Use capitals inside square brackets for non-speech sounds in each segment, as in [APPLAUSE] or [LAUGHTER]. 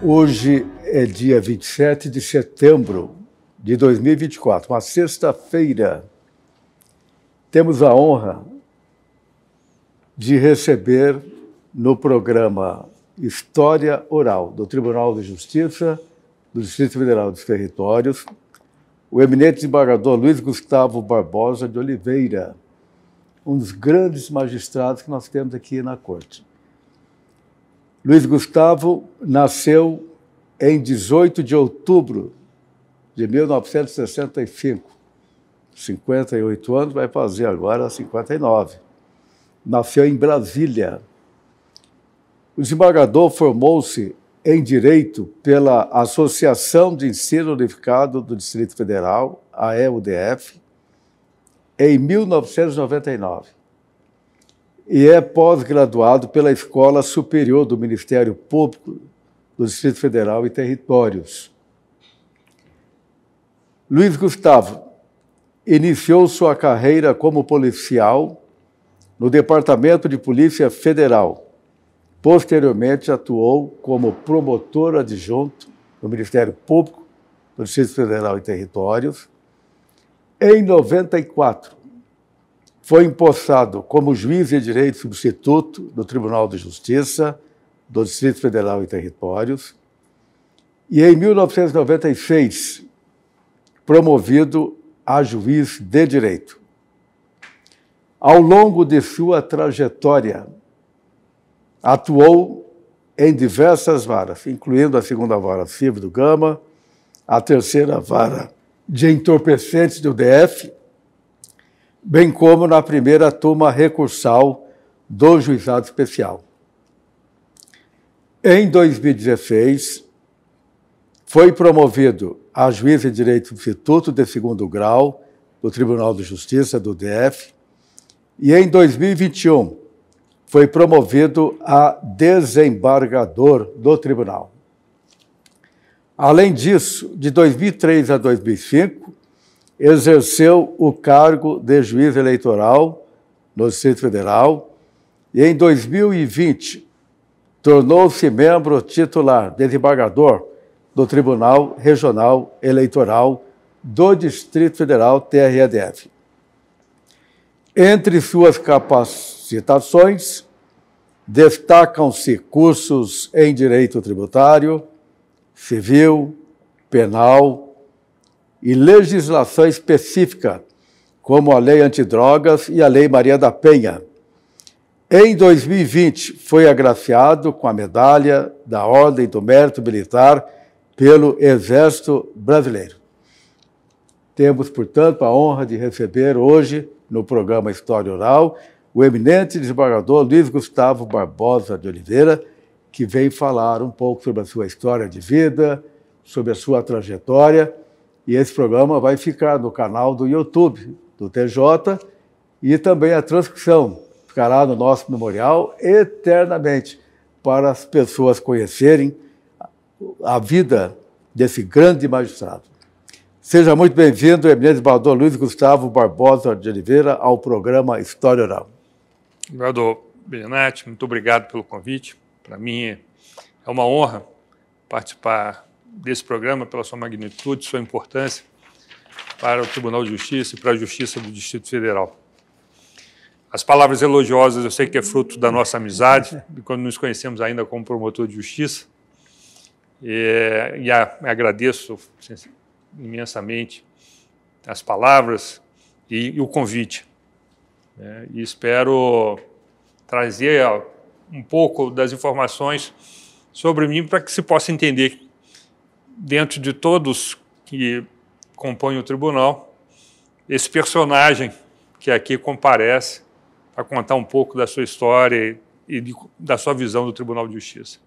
Hoje é dia 27 de setembro de 2024, uma sexta-feira. Temos a honra de receber no programa História Oral do Tribunal de Justiça do Distrito Federal dos Territórios, o eminente desembargador Luiz Gustavo Barbosa de Oliveira, um dos grandes magistrados que nós temos aqui na Corte. Luiz Gustavo nasceu em 18 de outubro de 1965. 58 anos, vai fazer agora 59. Nasceu em Brasília. O desembargador formou-se em Direito pela Associação de Ensino Unificado do Distrito Federal, a EUDF, em 1999 e é pós-graduado pela Escola Superior do Ministério Público do Distrito Federal e Territórios. Luiz Gustavo iniciou sua carreira como policial no Departamento de Polícia Federal. Posteriormente, atuou como promotor adjunto do Ministério Público do Distrito Federal e Territórios. Em 94, foi empossado como juiz de direito substituto do Tribunal de Justiça do Distrito Federal e Territórios, e em 1996 promovido a juiz de direito. Ao longo de sua trajetória, atuou em diversas varas, incluindo a segunda vara Silvio do Gama, a terceira vara de entorpecentes do DF, bem como na primeira turma recursal do Juizado Especial. Em 2016, foi promovido a juiz de direito substituto de segundo grau do Tribunal de Justiça do DF e em 2021 foi promovido a desembargador do tribunal. Além disso, de 2003 a 2005, exerceu o cargo de juiz eleitoral no Distrito Federal e, em 2020, tornou-se membro titular, desembargador do Tribunal Regional Eleitoral do Distrito Federal, TRDF. Entre suas capacitações, destacam-se cursos em direito tributário, civil, penal, e legislação específica, como a Lei Antidrogas e a Lei Maria da Penha. Em 2020, foi agraciado com a medalha da Ordem do Mérito Militar pelo Exército Brasileiro. Temos, portanto, a honra de receber hoje, no programa História Oral, o eminente desembargador Luiz Gustavo Barbosa de Oliveira, que veio falar um pouco sobre a sua história de vida, sobre a sua trajetória e esse programa vai ficar no canal do YouTube do TJ e também a transcrição ficará no nosso memorial eternamente para as pessoas conhecerem a vida desse grande magistrado. Seja muito bem-vindo, Emílio Baldor Luiz Gustavo Barbosa de Oliveira, ao programa História Oral. Governador Belinati, muito obrigado pelo convite. Para mim é uma honra participar desse programa, pela sua magnitude, sua importância para o Tribunal de Justiça e para a Justiça do Distrito Federal. As palavras elogiosas eu sei que é fruto da nossa amizade, de quando nos conhecemos ainda como promotor de justiça. E, e a, agradeço imensamente as palavras e, e o convite. É, e espero trazer um pouco das informações sobre mim para que se possa entender dentro de todos que compõem o tribunal, esse personagem que aqui comparece para contar um pouco da sua história e de, da sua visão do Tribunal de Justiça.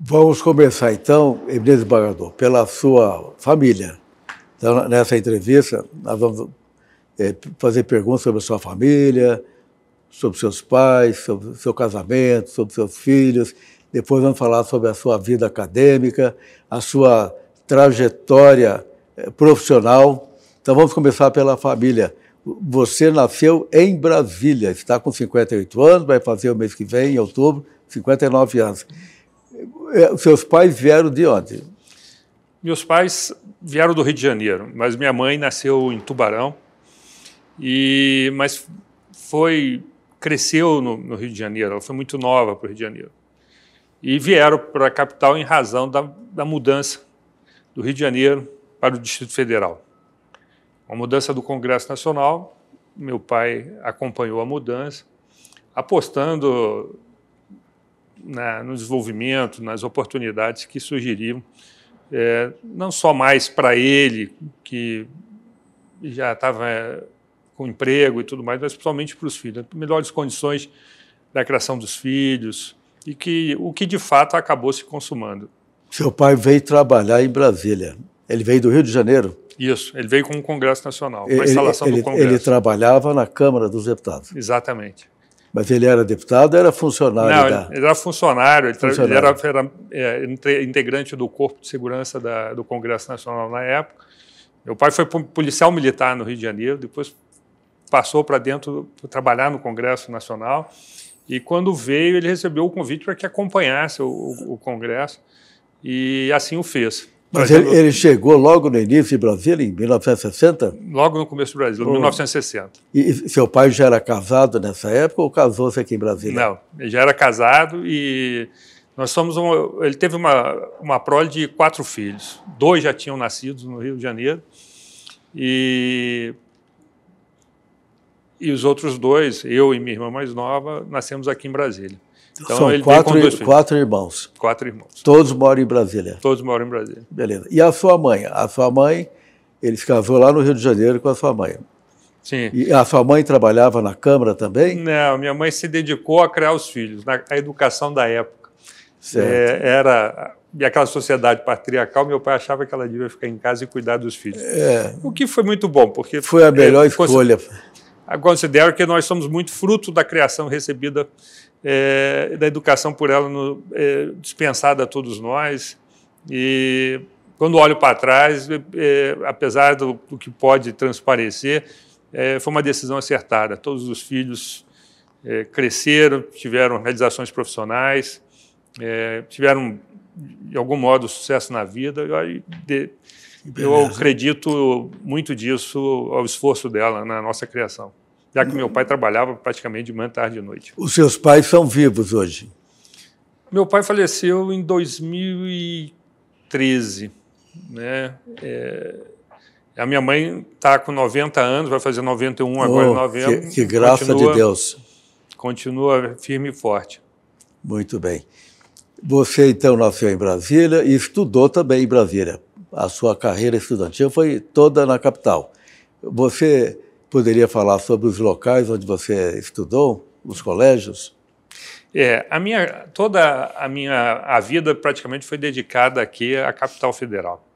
Vamos começar então, Ebenezer Desembargador, pela sua família. Então, nessa entrevista, nós vamos é, fazer perguntas sobre a sua família, sobre seus pais, sobre seu casamento, sobre seus filhos depois vamos falar sobre a sua vida acadêmica, a sua trajetória eh, profissional. Então vamos começar pela família. Você nasceu em Brasília, está com 58 anos, vai fazer o mês que vem, em outubro, 59 anos. Eh, seus pais vieram de onde? Meus pais vieram do Rio de Janeiro, mas minha mãe nasceu em Tubarão, e mas foi cresceu no, no Rio de Janeiro, ela foi muito nova para o Rio de Janeiro e vieram para a capital em razão da, da mudança do Rio de Janeiro para o Distrito Federal. A mudança do Congresso Nacional, meu pai acompanhou a mudança, apostando no desenvolvimento, nas oportunidades que surgiriam, é, não só mais para ele, que já estava é, com emprego e tudo mais, mas principalmente para os filhos. Melhores condições da criação dos filhos, e que o que de fato acabou se consumando. Seu pai veio trabalhar em Brasília. Ele veio do Rio de Janeiro? Isso, ele veio com o Congresso Nacional, com a instalação ele, do Congresso. Ele trabalhava na Câmara dos Deputados. Exatamente. Mas ele era deputado era funcionário? Não, da... ele era funcionário, ele, funcionário. ele era, era é, integrante do Corpo de Segurança da, do Congresso Nacional na época. Meu pai foi policial militar no Rio de Janeiro, depois passou para dentro, trabalhar no Congresso Nacional e quando veio, ele recebeu o convite para que acompanhasse o, o, o, Congresso, e assim o fez. Mas ele, ele, chegou logo no início de Brasília, em 1960? Logo no começo do Brasil, em 1960. E seu pai já era casado nessa época ou casou-se aqui em Brasília? Não, ele já era casado e nós somos um, ele teve uma, uma prole de quatro filhos. Dois já tinham nascido no Rio de Janeiro. E e os outros dois, eu e minha irmã mais nova, nascemos aqui em Brasília. Então, São quatro, quatro irmãos. Quatro irmãos. Todos moram em Brasília. Todos moram em Brasília. Beleza. E a sua mãe? A sua mãe, ele se casou lá no Rio de Janeiro com a sua mãe. Sim. E a sua mãe trabalhava na Câmara também? Não, minha mãe se dedicou a criar os filhos, na a educação da época. É, era e aquela sociedade patriarcal, meu pai achava que ela devia ficar em casa e cuidar dos filhos. É. O que foi muito bom, porque foi a é, melhor é, escolha. Eu considero que nós somos muito fruto da criação recebida, é, da educação por ela no, é, dispensada a todos nós. E quando olho para trás, é, é apesar do, do, que pode transparecer, é, foi uma decisão acertada. Todos os filhos é, cresceram, tiveram realizações profissionais, tiveram, de algum modo, sucesso na vida. E, de, eu acredito muito disso ao esforço dela na nossa criação, já que meu pai trabalhava praticamente de manhã, tarde e noite. Os seus pais são vivos hoje? Meu pai faleceu em 2013, né? É... A minha mãe está com 90 anos, vai fazer 91 oh, agora em novembro. Que, que graça continua, de Deus. Continua firme e forte. Muito bem. Você então nasceu em Brasília e estudou também em Brasília a sua carreira estudantil foi toda na capital. Você poderia falar sobre os locais onde você estudou, os colégios? É, a minha, toda a minha a vida praticamente foi dedicada aqui à capital federal.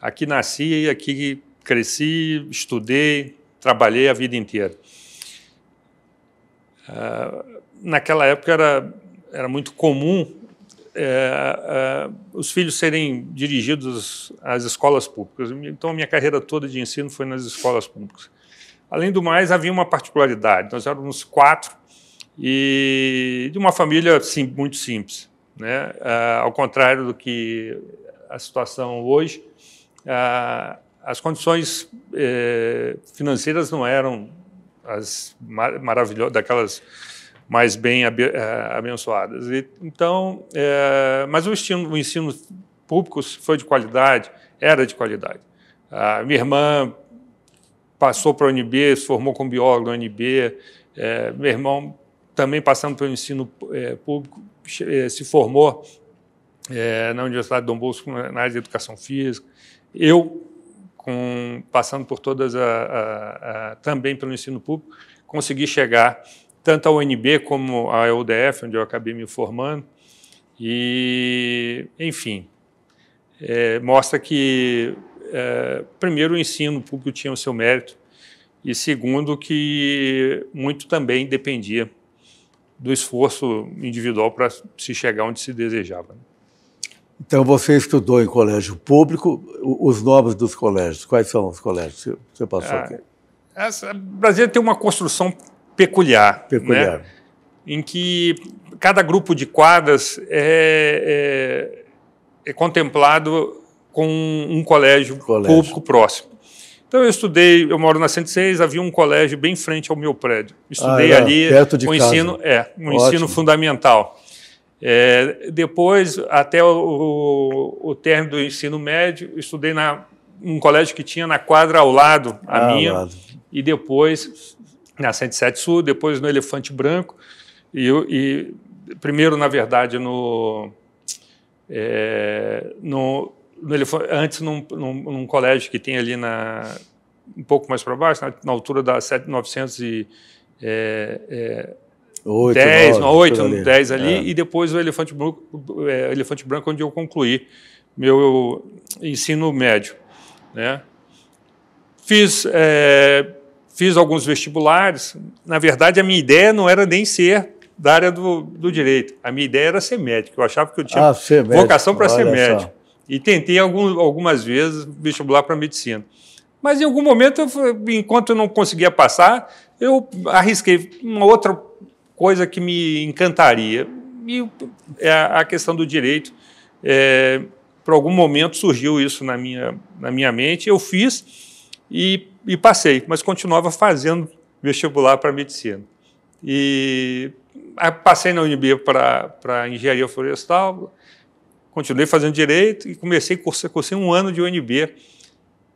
Aqui nasci, aqui cresci, estudei, trabalhei a vida inteira. Uh, naquela época era, era muito comum é, é, os filhos serem dirigidos às escolas públicas. Então, a minha carreira toda de ensino foi nas escolas públicas. Além do mais, havia uma particularidade. Nós éramos quatro e de uma família sim, muito simples. Né? Ah, ao contrário do que a situação hoje, ah, as condições eh, financeiras não eram as mar maravilhosas, daquelas mais bem é, abençoadas. E, então, é, mas o ensino, o ensino público foi de qualidade, era de qualidade. A minha irmã passou para a UNB, se formou como biólogo na UNB. É, meu irmão, também passando pelo ensino é, público, é, se formou é, na Universidade de Dom Bosco na área de educação física. Eu, com, passando por todas a, a, a, também pelo ensino público, consegui chegar tanto a UNB como a UDF, onde eu acabei me formando. E, enfim, é, mostra que, é, primeiro, o ensino público tinha o seu mérito, e segundo, que muito também dependia do esforço individual para se chegar onde se desejava. Né? Então, você estudou em colégio público, os nomes dos colégios, quais são os colégios que você passou ah, aqui? Essa, o Brasil tem uma construção peculiar. Peculiar. Né? Em que cada grupo de quadras é, é, é contemplado com um colégio, colégio, público próximo. Então eu estudei, eu moro na 106, havia um colégio bem frente ao meu prédio. Estudei ah, é, ali perto de casa. ensino, é, um Ótimo. ensino fundamental. É, depois, até o, o, o término do ensino médio, estudei na um colégio que tinha na quadra ao lado, a ah, minha, lado. e depois na 107 Sul, depois no Elefante Branco, e, e primeiro, na verdade, no, é, no, no elefante, antes num, num, num, colégio que tem ali na, um pouco mais para baixo, na, na, altura da 7900 e... É, é, dez 8, 10 ali, é. e depois o Elefante Branco, é, Elefante Branco, onde eu concluí meu ensino médio. Né? Fiz é, fiz alguns vestibulares. Na verdade, a minha ideia não era nem ser da área do, do direito. A minha ideia era ser médico. Eu achava que eu tinha ah, vocação para ser médico. Só. E tentei algum, algumas vezes vestibular para medicina. Mas em algum momento, eu, enquanto eu não conseguia passar, eu arrisquei uma outra coisa que me encantaria. E é a questão do direito. É, por algum momento surgiu isso na minha, na minha mente. Eu fiz e, e passei, mas continuava fazendo vestibular para medicina. E passei na UNB para engenharia florestal, continuei fazendo direito e comecei cursei, cursei um ano de UNB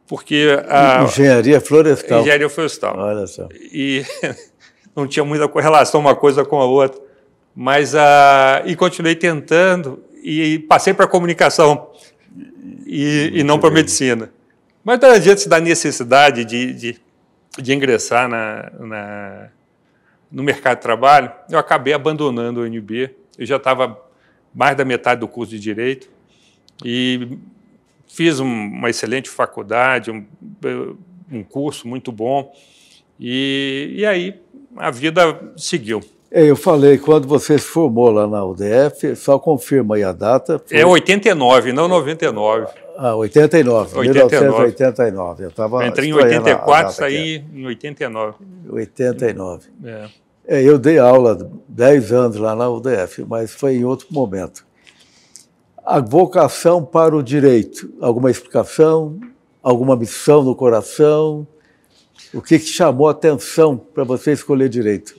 porque a engenharia florestal engenharia florestal olha só e [LAUGHS] não tinha muita correlação uma coisa com a outra mas a e continuei tentando e passei para comunicação e, e não para medicina mas tá, não da necessidade de, de, de ingressar na, na, no mercado de trabalho, eu acabei abandonando o UNB. Eu já estava mais da metade do curso de Direito e fiz um, uma excelente faculdade, um, um curso muito bom. E, e aí a vida seguiu. É, eu falei, quando você se formou lá na UDF, só confirma aí a data. Foi... É 89, não 99. Ah, 89, 89. 1989. Eu tava eu entrei em 84, saí em 89. 89. É. É, eu dei aula 10 anos lá na UDF, mas foi em outro momento. A vocação para o direito, alguma explicação, alguma missão no coração? O que, que chamou a atenção para você escolher direito?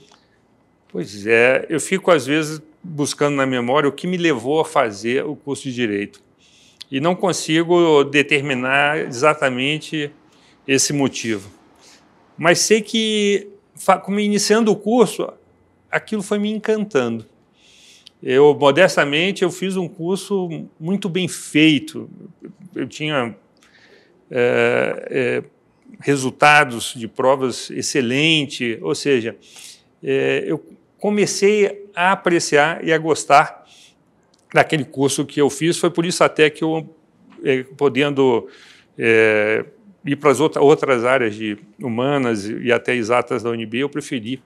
Pois é, eu fico às vezes buscando na memória o que me levou a fazer o curso de direito e não consigo determinar exatamente esse motivo. Mas sei que, iniciando o curso, aquilo foi me encantando. Eu, modestamente, eu fiz um curso muito bem feito. Eu tinha é, é, resultados de provas excelente, ou seja, é, eu comecei a apreciar e a gostar naquele curso que eu fiz, foi por isso até que eu, é, podendo é, ir para as outra, outras áreas de humanas e até exatas da UNB, eu preferi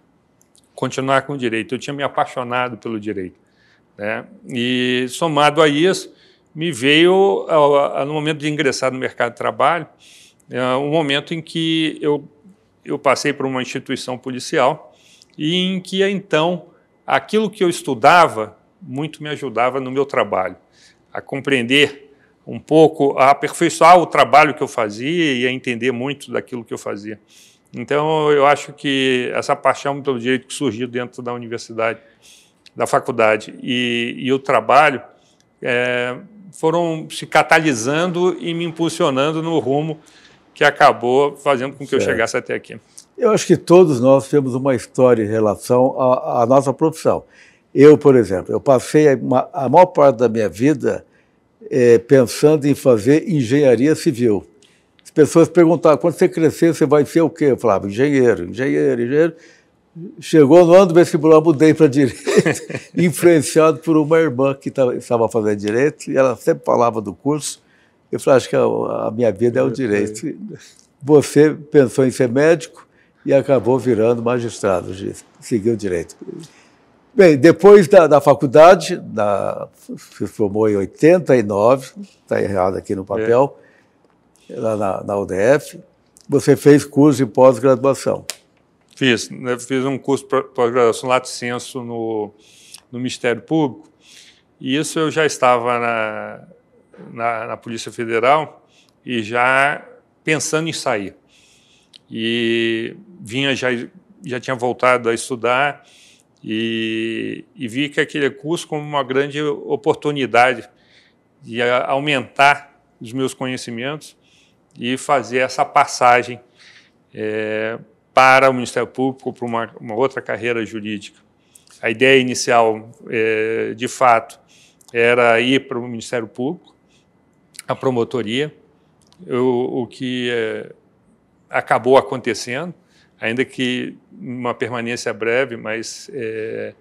continuar com o direito. Eu tinha me apaixonado pelo direito. Né? E, somado a isso, me veio, no momento de ingressar no mercado de trabalho, é, um momento em que eu, eu passei por uma instituição policial e em que, então, aquilo que eu estudava muito me ajudava no meu trabalho, a compreender um pouco, a aperfeiçoar o trabalho que eu fazia e a entender muito daquilo que eu fazia. Então, eu acho que essa paixão pelo direito que surgiu dentro da universidade, da faculdade e, e o trabalho é, foram se catalisando e me impulsionando no rumo que acabou fazendo com que certo. eu chegasse até aqui. Eu acho que todos nós temos uma história em relação à, à nossa profissão. Eu, por exemplo, eu passei uma, a maior parte da minha vida é, pensando em fazer engenharia civil. As pessoas perguntavam, quando você crescer, você vai ser o quê? Eu falava, engenheiro, engenheiro, engenheiro. Chegou no ano do vestibular, mudei para [LAUGHS] direito, influenciado por uma irmã que estava fazendo direito, e ela sempre falava do curso. Eu falei, acho que a, a minha vida é o direito. Você pensou em ser médico e acabou virando magistrado, seguiu direito. Bem, depois da, da faculdade, da, se formou em 89, está errado aqui no papel, é. lá na, na UDF, você fez curso de pós-graduação. Fiz, né, fiz um curso de pós-graduação Lato Senso no, no Ministério Público, e isso eu já estava na, na, na Polícia Federal e já pensando em sair. E vinha, já, já tinha voltado a estudar, e, e vi que aquele curso como uma grande oportunidade de aumentar os meus conhecimentos e fazer essa passagem é, para o Ministério Público, para uma, uma, outra carreira jurídica. A ideia inicial, é, de fato, era ir para o Ministério Público, a promotoria, o, o que é, acabou acontecendo ainda que uma permanência breve, mas é,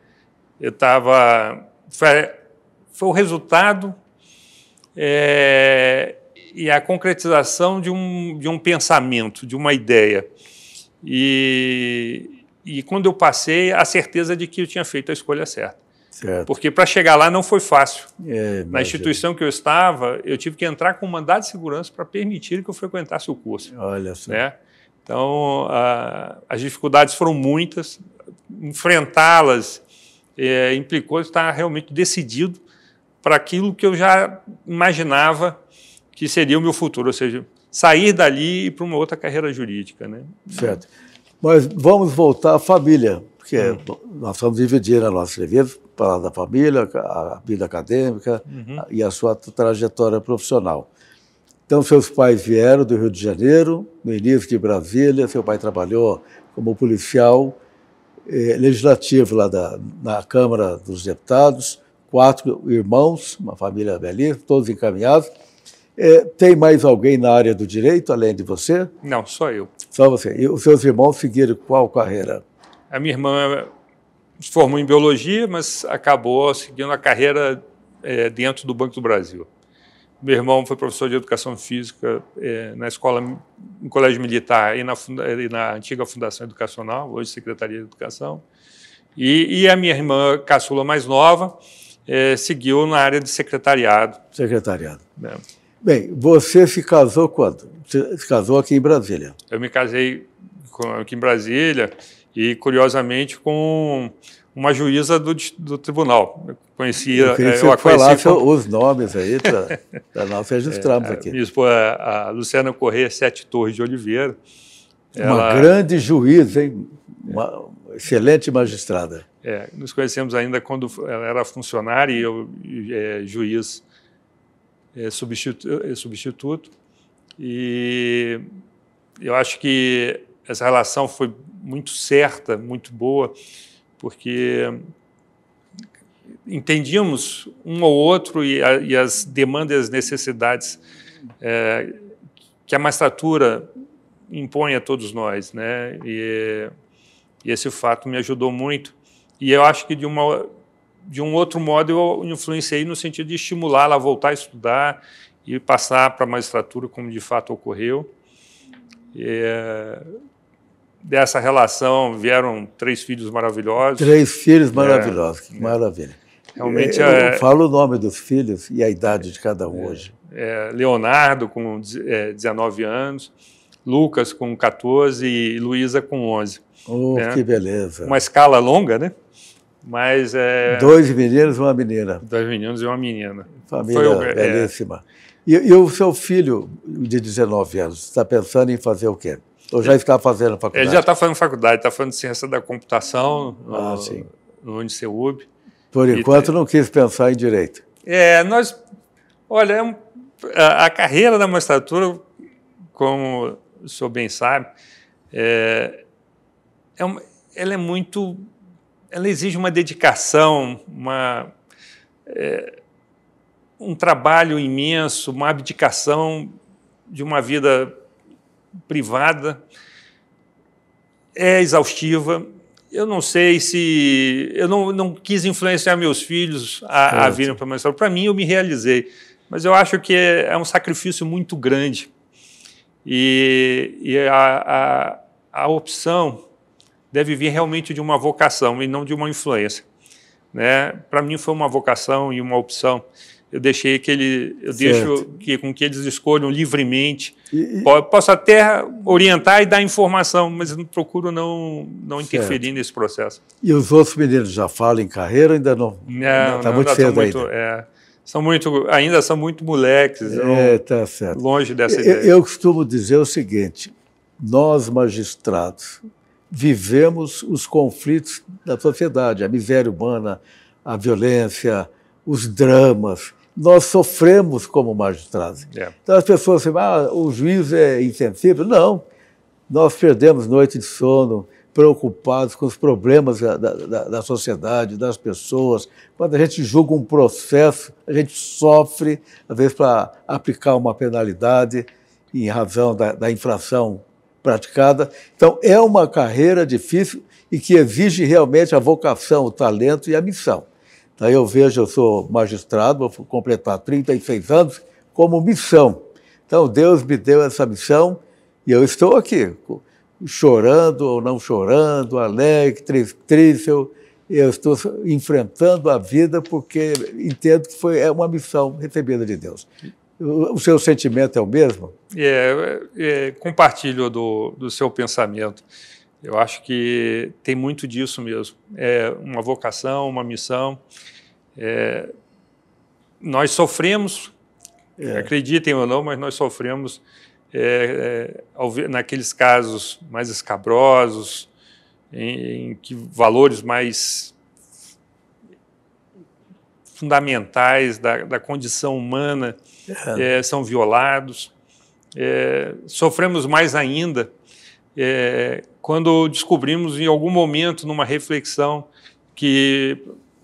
eu estava. Foi, foi, o resultado é, e a concretização de um, de um pensamento, de uma ideia. E, e quando eu passei, a certeza de que eu tinha feito a escolha certa. Certo. Porque para chegar lá não foi fácil. É, Na instituição que eu estava, eu tive que entrar com um mandado de segurança para permitir que eu frequentasse o curso. Olha só. Né? Então, a, as dificuldades foram muitas, enfrentá-las é, implicou estar realmente decidido para aquilo que eu já imaginava que seria o meu futuro, ou seja, sair dali e para uma outra carreira jurídica. Né? Certo. Mas vamos voltar à família, porque uhum. nós vamos dividir a nossa vida para da família, a vida acadêmica uhum. e a sua trajetória profissional. Então, seus pais vieram do Rio de Janeiro, no início de Brasília. Seu pai trabalhou como policial eh, legislativo lá da, na Câmara dos Deputados. Quatro irmãos, uma família belíssima, todos encaminhados. Eh, tem mais alguém na área do direito, além de você? Não, só eu. Só você. E os seus irmãos seguiram qual carreira? A minha irmã eh, se formou em biologia, mas acabou seguindo a carreira eh, dentro do Banco do Brasil. Meu irmão foi professor de educação física é, na escola, no colégio militar e na, e na, antiga Fundação Educacional, hoje Secretaria de Educação. E, e a minha irmã caçula mais nova é, seguiu na área de secretariado. Secretariado. É. Bem, você se casou quando? Você se casou aqui em Brasília? Eu me casei com, aqui em Brasília e, curiosamente, com uma juíza do, do tribunal conhecia. Eu queria é, que você falasse como... os nomes aí para nós registrarmos é, aqui. Minha esposa, a Luciana Corrêa Sete Torres de Oliveira. Ela... Uma grande juíza, hein? Uma excelente magistrada. É, nos conhecemos ainda quando ela era funcionária e eu é, juiz é, substituto, é, substituto. E eu acho que essa relação foi muito certa, muito boa, porque entendíamos um ou outro e, a, e as demandas e as necessidades é, que a magistratura impõe a todos nós, né? E, e, esse fato me ajudou muito. E eu acho que de uma de um outro modo eu influenciei no sentido de estimulá-la a voltar a estudar e passar para a magistratura como de fato ocorreu. É, dessa relação vieram três filhos maravilhosos. Três filhos é. maravilhosos, que maravilha. Realmente é, Eu falo o nome dos filhos e a idade de cada um é, hoje. É, Leonardo, com 19 anos, Lucas, com 14 e Luísa, com 11. Oh, né? que beleza. Uma escala longa, né? Mas é... Dois meninos e uma menina. Dois meninos e uma menina. Família Foi, belíssima. É... E, e, o seu filho de 19 anos está pensando em fazer o quê? Ou já está fazendo faculdade? Ele já está fazendo faculdade, está fazendo ciência da computação ah, no, sim. no Uniceub. Por enquanto e, não quis pensar em direito. É, nós. Olha, é a, carreira da magistratura, como o senhor bem sabe, é, é uma, ela é muito. Ela exige uma dedicação, uma. É, um trabalho imenso, uma abdicação de uma vida privada, é exaustiva. Eu não sei se. Eu não, não quis influenciar meus filhos a, a virem para a mestrado. Para mim, eu me realizei. Mas eu acho que é, é um sacrifício muito grande. E, e a, a, a opção deve vir realmente de uma vocação e não de uma influência. Né? Para mim foi uma vocação e uma opção eu deixei que ele, eu certo. deixo que, com que eles escolham livremente. E, e... Posso até orientar e dar informação, mas não, procuro não, não certo. interferir nesse processo. E os outros meninos já falam em carreira ainda não? Não, está muito cedo muito, ainda. É, são muito, ainda são muito moleques. É, tá certo. Longe dessa eu, ideia. Eu costumo dizer o seguinte: nós magistrados vivemos os conflitos da sociedade, a miséria humana, a violência, os dramas nós sofremos como magistrados. É. Então as pessoas dizem, ah, o juiz é insensível. Não, nós perdemos noite de sono, preocupados com os problemas da, da, da, sociedade, das pessoas. Quando a gente julga um processo, a gente sofre, às vezes, para aplicar uma penalidade em razão da, da, infração praticada. Então, é uma carreira difícil e que exige realmente a vocação, o talento e a missão. Aí eu vejo, eu sou magistrado, vou completar 36 anos como missão. Então Deus me deu essa missão e eu estou aqui, chorando ou não chorando, alegre, triste, eu, eu estou enfrentando a vida porque entendo que foi é uma missão recebida de Deus. O seu sentimento é o mesmo? É, é, é compartilho do, do seu pensamento. Eu acho que tem muito disso mesmo. É uma vocação, uma missão. É... Nós sofremos, é. acreditem ou não, mas nós sofremos é, é naqueles casos mais escabrosos, em, em que valores mais fundamentais da, da condição humana é. É, são violados. É, sofremos mais ainda é, quando descobrimos em algum momento, numa reflexão, que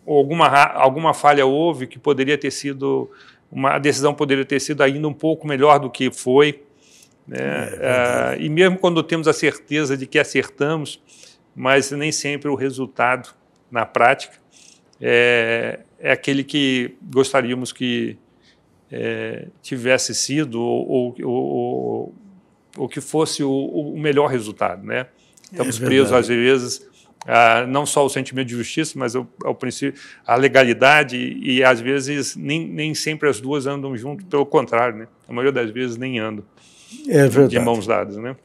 alguma, alguma falha houve, que poderia ter sido, uma a decisão poderia ter sido ainda um pouco melhor do que foi. Né? É, é e mesmo quando temos a certeza de que acertamos, mas nem sempre o resultado na prática é, é aquele que gostaríamos que é, tivesse sido ou, ou, ou, ou, que fosse o, o melhor resultado, né? Estamos é presos, às vezes, a, não só o sentimento de justiça, mas ao, ao princípio, a legalidade, e, e às vezes nem, nem sempre as duas andam junto, pelo contrário, né? a maioria das vezes nem andam. É verdade. De mãos dadas. Né?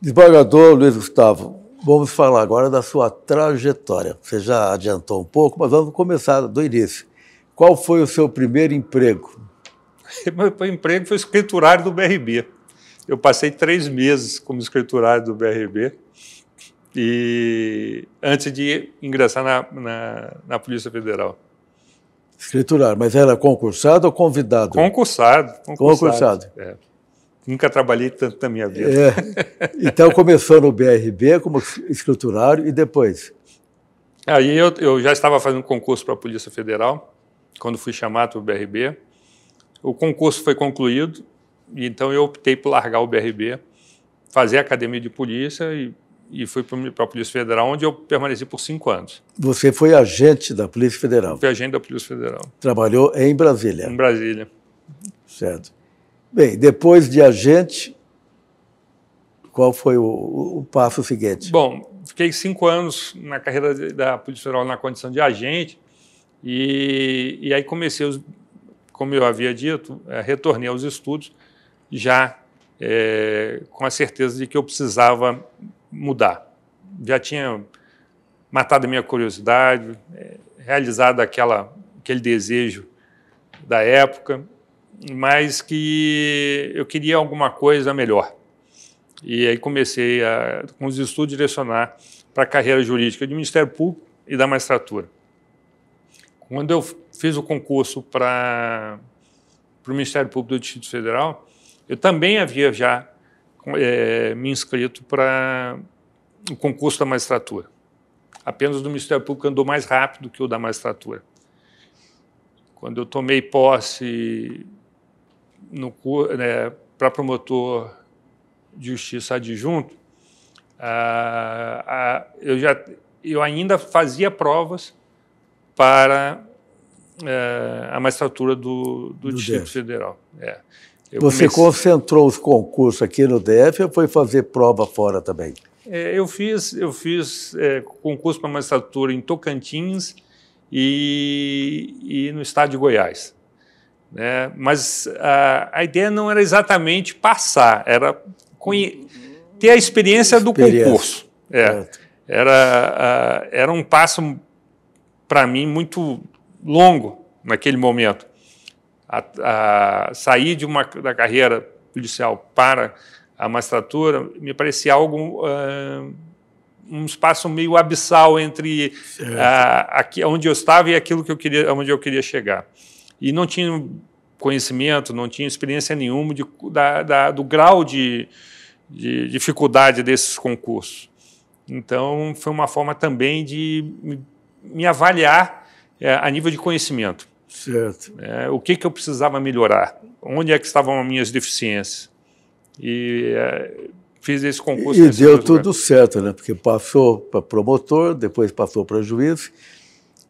Desembargador Luiz Gustavo, vamos falar agora da sua trajetória. Você já adiantou um pouco, mas vamos começar do início. Qual foi o seu primeiro emprego? [LAUGHS] Meu emprego foi escriturário do BRB. Eu passei três meses como escriturário do BRB e antes de ingressar na, na, na Polícia Federal. Escriturário, mas era concursado ou convidado? Concursado. Concursado. concursado. É. Nunca trabalhei tanto na minha vida. É. [LAUGHS] Então começou no BRB como escriturário e depois? Aí eu, eu já estava fazendo concurso para a Polícia Federal, quando fui chamado para o BRB. O concurso foi concluído, então eu optei por largar o BRB, fazer a academia de polícia e e fui para a Polícia Federal, onde eu permaneci por cinco anos. Você foi agente da Polícia Federal? Fui agente da Polícia Federal. Trabalhou em Brasília? Em Brasília. Certo. Bem, depois de agente, qual foi o, o passo seguinte? Bom, fiquei cinco anos na carreira da Polícia Federal na condição de agente, e, e aí comecei, os, como eu havia dito, eh, retornei aos estudos já é, com a certeza de que eu precisava mudar. Já tinha matado a minha curiosidade, é, realizado aquela, aquele desejo da época, mas que eu queria alguma coisa melhor. E aí comecei a, com os estudos direcionar para a carreira jurídica do Ministério Público e da magistratura. Quando eu fiz o concurso para o Ministério Público do Distrito Federal, eu também havia já é, me inscrito para o concurso da magistratura. Apenas o do Ministério Público andou mais rápido que o da magistratura. Quando eu tomei posse né, para promotor de justiça adjunto, ah, ah, eu, já, eu ainda fazia provas para ah, a magistratura do, do, do Distrito Deus. Federal. É. Eu Você comecei... concentrou os concursos aqui no DF ou foi fazer prova fora também? É, eu fiz, eu fiz é, concurso para magistratura em Tocantins e, e, no estado de Goiás. Né? Mas a, a ideia não era exatamente passar, era conhe... ter a experiência, do experiência. concurso. É, era, a, era um passo, para mim, muito longo naquele momento a, a sair de uma, da carreira judicial para a magistratura me parecia algo uh, um espaço meio abissal entre uh, aqui, onde eu estava e aquilo que eu queria, onde eu queria chegar. E não tinha conhecimento, não tinha experiência nenhuma de, da, da, do grau de, de dificuldade desses concursos. Então, foi uma forma também de me avaliar eh, a nível de conhecimento. Certo. É, o que, que eu precisava melhorar? Onde é que estavam as minhas deficiências? E é, fiz esse concurso. E deu tudo lugar. certo, né? Porque passou para promotor, depois passou para juiz.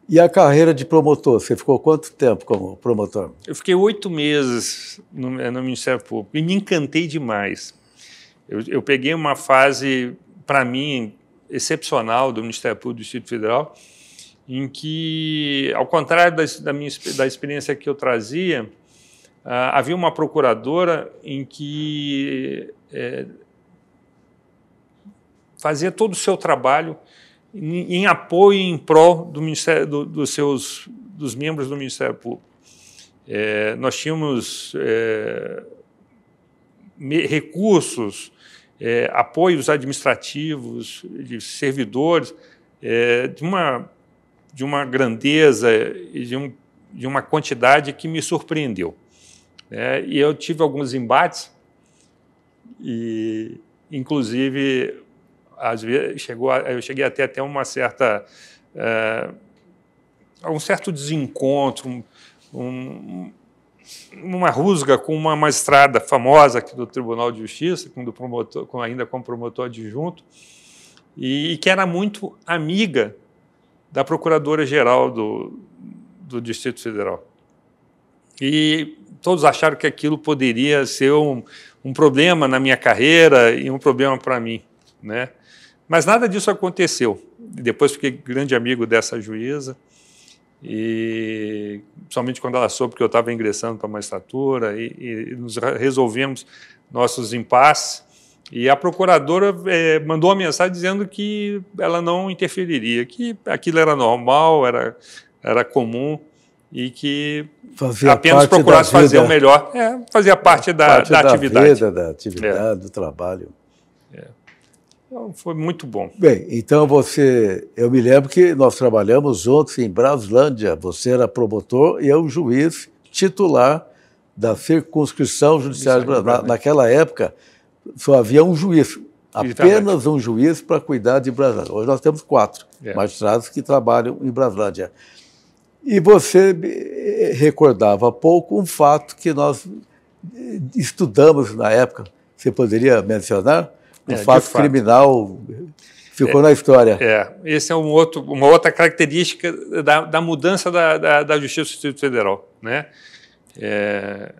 E a carreira de promotor? Você ficou quanto tempo como promotor? Eu fiquei oito meses no, é, no Ministério Público e me encantei demais. Eu, eu peguei uma fase, para mim, excepcional do Ministério Público do Distrito Federal em que, ao contrário da, da, minha, da experiência que eu trazia, ah, havia uma procuradora em que é, fazia todo o seu trabalho em, em apoio em prol do ministério, do, dos seus dos membros do Ministério Público. É, nós tínhamos é, recursos, apoios administrativos de servidores de uma de uma grandeza e de, um, de uma quantidade que me surpreendeu. É, e eu tive alguns embates, e inclusive às vezes chegou a, eu cheguei até até uma certa é, um certo desencontro, um, um, uma rusga com uma magistrada famosa aqui do Tribunal de Justiça, com, do promotor, com ainda como promotor adjunto, e, e que era muito amiga da Procuradora-Geral do, do Distrito Federal. E todos acharam que aquilo poderia ser um, um problema na minha carreira e um problema para mim. Né? Mas nada disso aconteceu. Depois fiquei grande amigo dessa juíza, e somente quando ela soube que eu estava ingressando para a magistratura, e, e, nos resolvemos nossos impasses. E a procuradora é, mandou uma mensagem dizendo que ela não interferiria, que aquilo era normal, era, era comum e que fazia apenas procurasse fazer o melhor, é, fazia parte da, parte da, da atividade. Vida, da atividade, é. do trabalho. É. Então, foi muito bom. Bem, então você. Eu me lembro que nós trabalhamos juntos em Braslândia. Você era promotor e eu juiz titular da circunscrição judiciária Isso, é naquela época só havia um juiz, apenas um juiz para cuidar de Braslândia. Hoje nós temos quatro é. magistrados que trabalham em Braslândia. E você eh, recordava há pouco um fato que nós eh, estudamos na época, você poderia mencionar? Um é, fato, fato, criminal eh, ficou é, na história. É, esse é um outro, uma outra característica da, da mudança da, da, da Justiça do Distrito Federal. Né? É,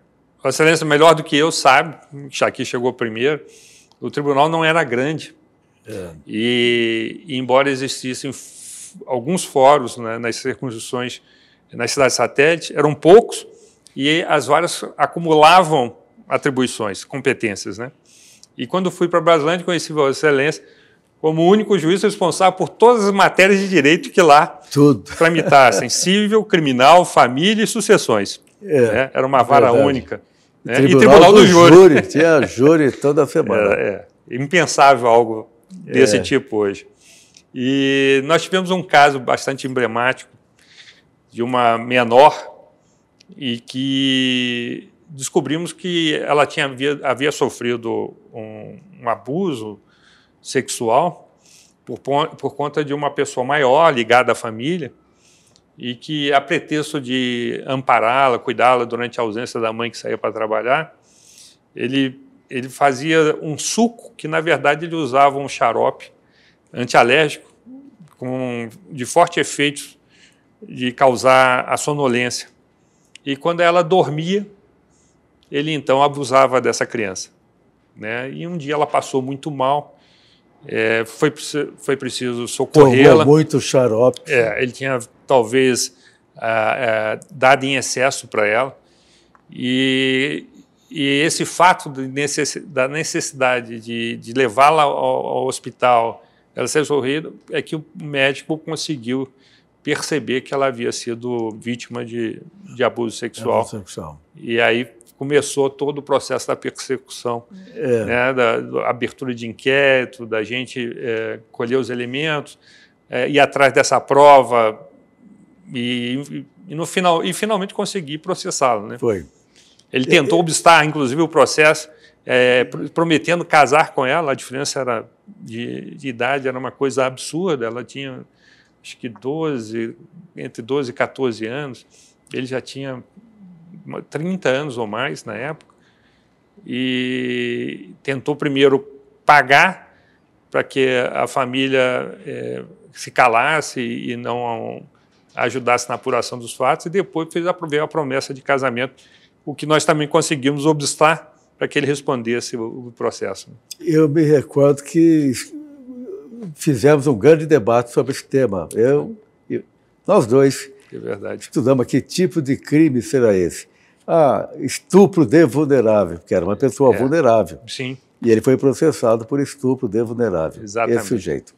Vossa Excelência, melhor do que eu sabe, que chegou primeiro, o tribunal não era grande. É. E, embora existissem alguns fóruns né, nas circunstâncias nas cidades satélites, eram poucos, e as várias acumulavam atribuições, competências. Né? E quando fui para Brasilândia, conheci Vossa Excelência como o único juiz responsável por todas as matérias de direito que lá Tudo. tramitassem, [LAUGHS] civil, criminal, família e sucessões. É, né? Era uma vara verdade. única. É, tribunal e Tribunal do, do júri. júri. Tinha [LAUGHS] júri toda semana. É, é. Impensável algo desse é. tipo hoje. E nós tivemos um caso bastante emblemático de uma menor e que descobrimos que ela tinha, havia, havia sofrido um, um, abuso sexual por, por conta de uma pessoa maior ligada à família e que, a pretexto de ampará-la, cuidá-la durante a ausência da mãe que saía para trabalhar, ele, ele fazia um suco que, na verdade, ele usava um xarope antialérgico com, de forte efeito de causar a sonolência. E quando ela dormia, ele então abusava dessa criança. Né? E um dia ela passou muito mal, é, foi, foi preciso socorrê-la. Tomou muito xarope. É, ele tinha talvez ah, é, dada em excesso para ela. E, e esse fato necess, da necessidade de, de levá-la ao, ao, hospital, ela ser sorrida, é que o médico conseguiu perceber que ela havia sido vítima de, de abuso sexual. E aí começou todo o processo da persecução, é. né, da, da, abertura de inquérito, da gente é, colher os elementos, é, ir atrás dessa prova, e, e, no final, e finalmente consegui processá-lo. Né? Foi. Ele tentou obstar, inclusive, o processo, é, prometendo casar com ela. A diferença era de, de, idade era uma coisa absurda. Ela tinha, acho que 12, entre 12 e 14 anos. Ele já tinha 30 anos ou mais na época. E tentou primeiro pagar para que a família é, se calasse e não ajudasse na apuração dos fatos e depois fez aprovar a promessa de casamento, o que nós também conseguimos obstar para que ele respondesse o processo. Eu me recordo que fizemos um grande debate sobre esse tema. Eu, nós dois é verdade. estudamos que tipo de crime será esse. Ah, estupro de vulnerável, que era uma pessoa é, vulnerável. Sim. E ele foi processado por estupro de vulnerável. Exatamente. Esse sujeito.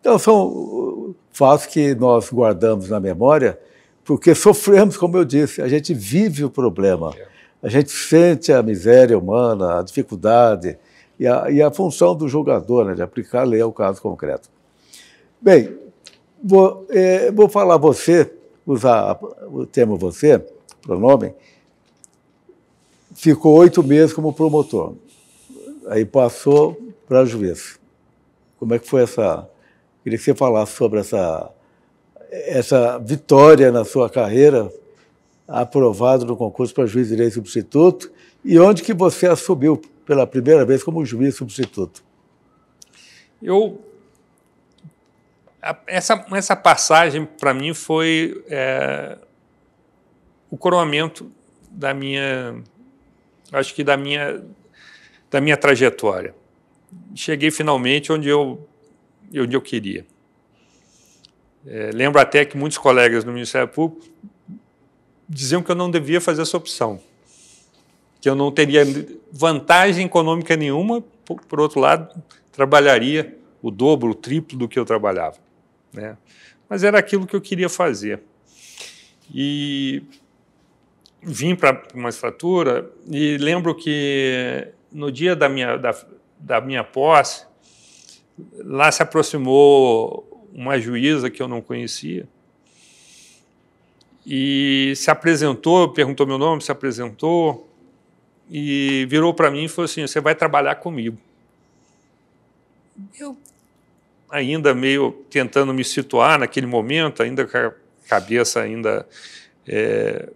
Então, são fato que nós guardamos na memória, porque sofremos, como eu disse, a gente vive o problema, a gente sente a miséria humana, a dificuldade, e a, e a função do jogador, né, de aplicar a lei ao caso concreto. Bem, vou, é, vou falar você, usar o termo você, pronome, ficou oito meses como promotor. Aí passou para juiz. Como é que foi essa Queria que você falasse sobre essa, essa vitória na sua carreira, aprovado no concurso para juiz de direito substituto, e onde que você assumiu pela primeira vez como juiz substituto. Eu essa, essa passagem para mim foi é, o coroamento da minha acho que da minha da minha trajetória cheguei finalmente onde eu onde eu queria. É, lembro até que muitos colegas no Ministério Público diziam que eu não devia fazer essa opção, que eu não teria vantagem econômica nenhuma, por, por outro lado, trabalharia o dobro, o triplo do que eu trabalhava. Né? Mas era aquilo que eu queria fazer. E vim para a magistratura e lembro que no dia da minha, da, da minha posse, Lá se aproximou uma juíza que eu não conhecia e se apresentou, perguntou meu nome, se apresentou e virou para mim e falou assim: Você vai trabalhar comigo. Eu, ainda meio tentando me situar naquele momento, ainda com a cabeça ainda é,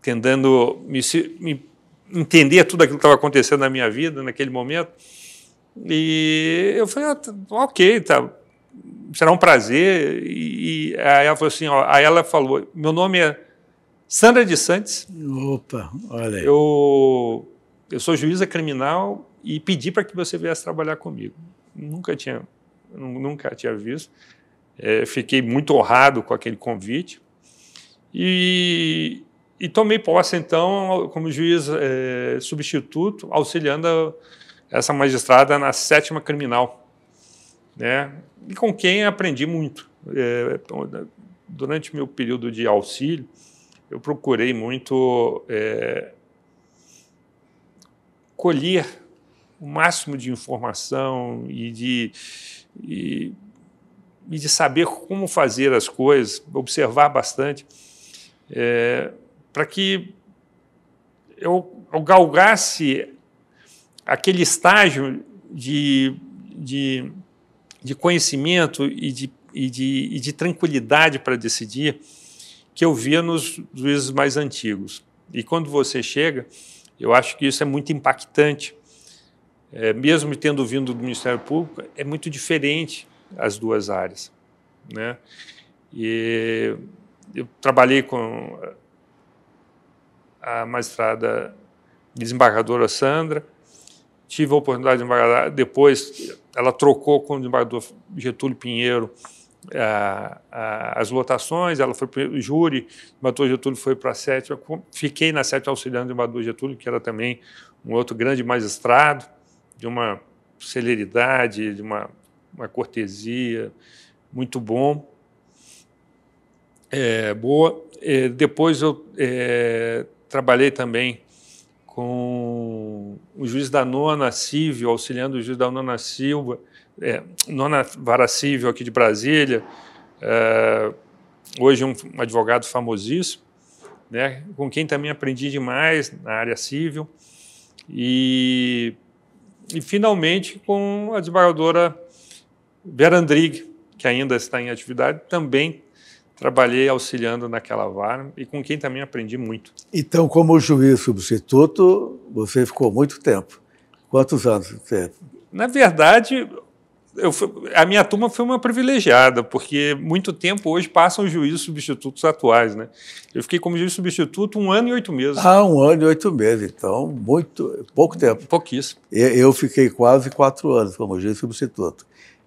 tentando me, me entender tudo aquilo que estava acontecendo na minha vida naquele momento. E eu falei, ah, tá, ok, tá, será um prazer. E, e aí ela falou assim, ó, aí ela falou, meu nome é Sandra de Santos. Opa, olha aí. Eu, eu sou juíza criminal e pedi para que você viesse trabalhar comigo. Nunca tinha, nunca tinha visto. É, fiquei muito honrado com aquele convite. E, e tomei posse, então, como juiz é, substituto, auxiliando a essa magistrada na sétima criminal, né? E com quem aprendi muito. É, durante meu período de auxílio, eu procurei muito é, colher o máximo de informação e de, e, e, de saber como fazer as coisas, observar bastante, é, para que eu, eu galgasse aquele estágio de, de, de conhecimento e de, e de, e de tranquilidade para decidir que eu via nos juízes mais antigos. E quando você chega, eu acho que isso é muito impactante. É, mesmo tendo vindo do Ministério Público, é muito diferente as duas áreas. Né? E eu trabalhei com a magistrada desembargadora Sandra, Tive a oportunidade de embargar depois, ela trocou com o desembargador Getúlio Pinheiro eh, as lotações, ela foi para o júri, o Getúlio foi para a sétima, fiquei na sétima auxiliando o desembargador Getúlio, que era também um outro grande magistrado, de uma celeridade, de uma, uma cortesia muito bom, é, boa. É, depois eu é, trabalhei também com o juiz da nona civil, auxiliando o juiz da nona Silva, é, nona vara civil aqui de Brasília, é, hoje um advogado famosíssimo, né, com quem também aprendi demais na área civil, e, e finalmente com a desembargadora Vera Andrig, que ainda está em atividade, também trabalhei auxiliando naquela vara e com quem também aprendi muito. Então, como juiz substituto, você ficou muito tempo. Quantos anos você Na verdade, Fui, a minha turma foi uma privilegiada, porque muito tempo hoje passam os juízes substitutos atuais. Né? Eu fiquei como juiz substituto um ano e oito meses. Ah, um ano e oito meses, então muito pouco tempo. Pouquíssimo. eu fiquei quase quatro anos como juiz substituto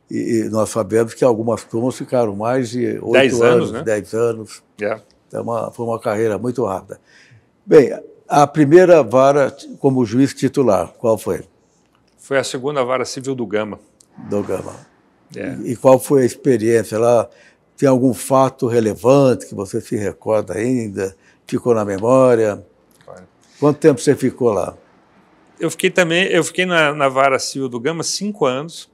e, e nós sabemos que algumas turmas ficaram mais de oito anos, né? dez anos. Yeah. É. Então, é uma, foi uma carreira muito rápida. Bem, a primeira vara como juiz titular, qual foi? Foi a segunda vara civil do Gama. Do Gama. Yeah. É. E, e qual foi a experiência lá? Tem algum fato relevante que você se recorda ainda? Ficou na memória? Quanto tempo você ficou lá? Eu fiquei também, eu fiquei na, na vara civil do Gama cinco anos.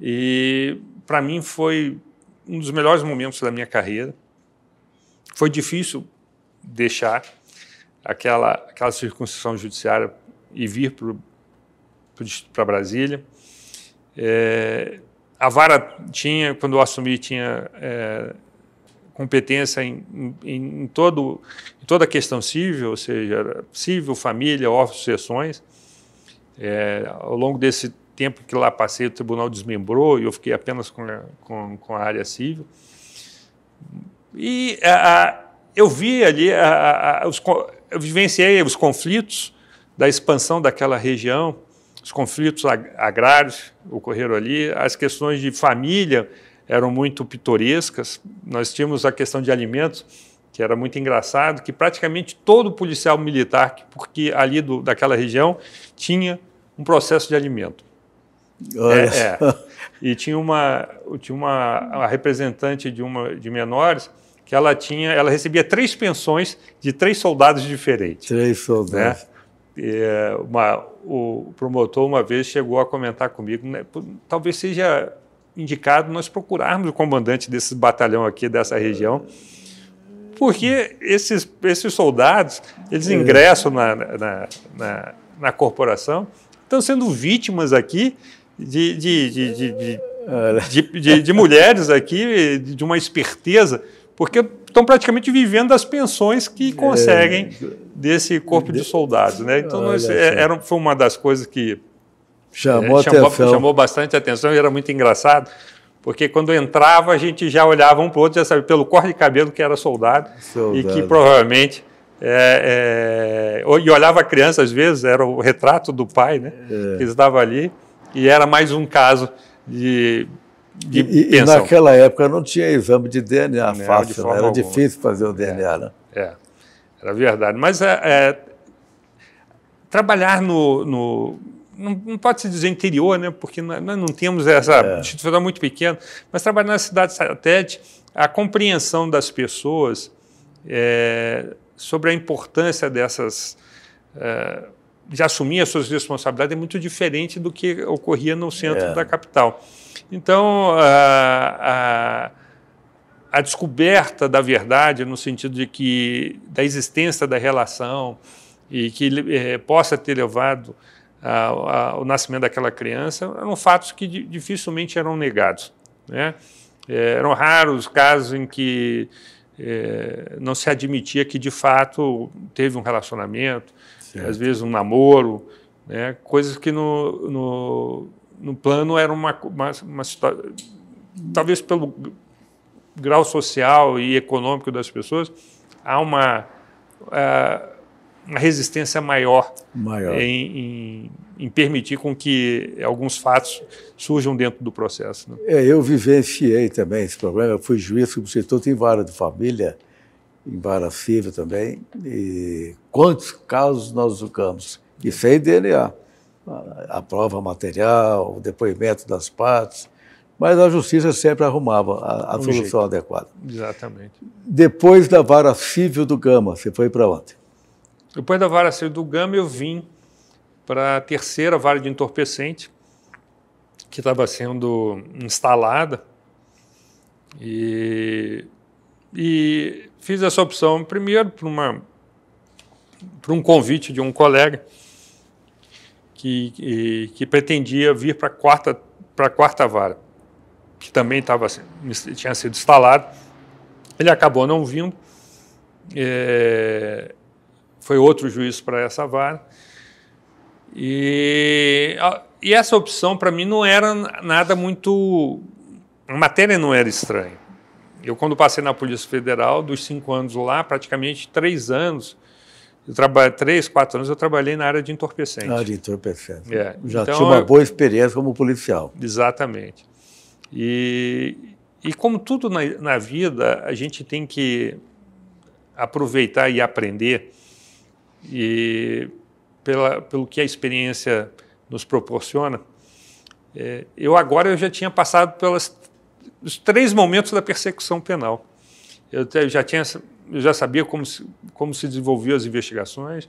E para mim foi um dos melhores momentos da minha carreira. Foi difícil deixar aquela, aquela circunstância judiciária e vir para Brasília. É, a vara tinha, quando eu assumi, tinha é, competência em, em, em, todo, em toda a questão civil, ou seja, civil, família, órfãos, É, ao longo desse tempo que lá passei, o tribunal desmembrou e eu fiquei apenas com, com, com a área civil. E a, eu vi ali, a, a, os, eu vivenciei os conflitos da expansão daquela região, os conflitos agrários ocorreram ali, as questões de família eram muito pitorescas, nós tínhamos a questão de alimentos, que era muito engraçado, que praticamente todo policial militar, porque ali do, daquela região, tinha um processo de alimento. É, é. E tinha uma, tinha uma representante de uma de menores que ela tinha, ela recebia três pensões de três soldados diferentes. Três soldados. Né? É, uma, o promotor uma vez chegou a comentar comigo, né, talvez seja indicado nós procurarmos o comandante desse batalhão aqui dessa região, porque esses, esses soldados eles é. ingressam na, na, na, na corporação estão sendo vítimas aqui de, de, de, de, de mulheres aqui, de uma esperteza, porque estão praticamente vivendo das pensões que é. conseguem é, desse corpo de, de soldados. Né? Então, nós, é, era, foi uma das coisas que chamou, é, chamou, chamou, bastante atenção e era muito engraçado, porque quando entrava, a gente já olhava um para o outro, já sabia pelo corte de cabelo que era soldado, soldado. e que provavelmente. É, é e olhava a criança, às vezes, era o retrato do pai, né? que estava ali. E era mais um caso de. de e, e, naquela época não tinha exame de DNA não, fácil, de né? era difícil fazer o DNA. É, né? é. era verdade. Mas é, é, trabalhar no, no não, não, pode se dizer interior, né? porque nós não temos essa é. instituição muito pequena, mas trabalhar na cidade satélite, a compreensão das pessoas é, sobre a importância dessas é, de assumir as suas responsabilidades é muito diferente do que ocorria no centro é. da capital. Então, a, a, a, descoberta da verdade, no sentido de que da existência da relação e que é, possa ter levado ao nascimento daquela criança, eram fatos que dificilmente eram negados. Né? É, eram raros casos em que é, não se admitia que de fato teve um relacionamento Certo. Às vezes um namoro, né? coisas que no, no, no plano era uma, uma, uma situação. Talvez pelo grau social e econômico das pessoas, há uma, ah, uma resistência maior, maior. Em, em, em, permitir com que alguns fatos surjam dentro do processo. Né? É, eu vivenciei também esse problema. Eu fui juiz substituto em vara de família em vara Baracilho também, e quantos casos nós julgamos, e sem DNA, a prova material, o depoimento das partes, mas a justiça sempre arrumava a, a um solução jeito. adequada. Exatamente. Depois da vara civil do Gama, você foi para onde? Depois da vara civil do Gama, eu vim para a terceira vara de entorpecente, que estava sendo instalada, e e fiz essa opção primeiro por uma por um convite de um colega que, que, que pretendia vir para a quarta, pra quarta vara, que também estava tinha sido instalado. Ele acabou não vindo, é, foi outro juiz para essa vara. E, e essa opção, para mim, não era nada muito. A matéria não era estranha eu, quando passei na Polícia Federal, dos cinco anos lá, praticamente três anos, eu trabalhei três, quatro anos, eu trabalhei na área de entorpecente. Na área de entorpecente. É. Já então, tinha uma boa experiência como policial. Exatamente. E, e como tudo na, na vida, a gente tem que aproveitar e aprender. E pela, pelo que a experiência nos proporciona, é, eu agora eu já tinha passado pelas os três momentos da persecução penal. Eu, já tinha, eu já sabia como se, como se desenvolviam as investigações,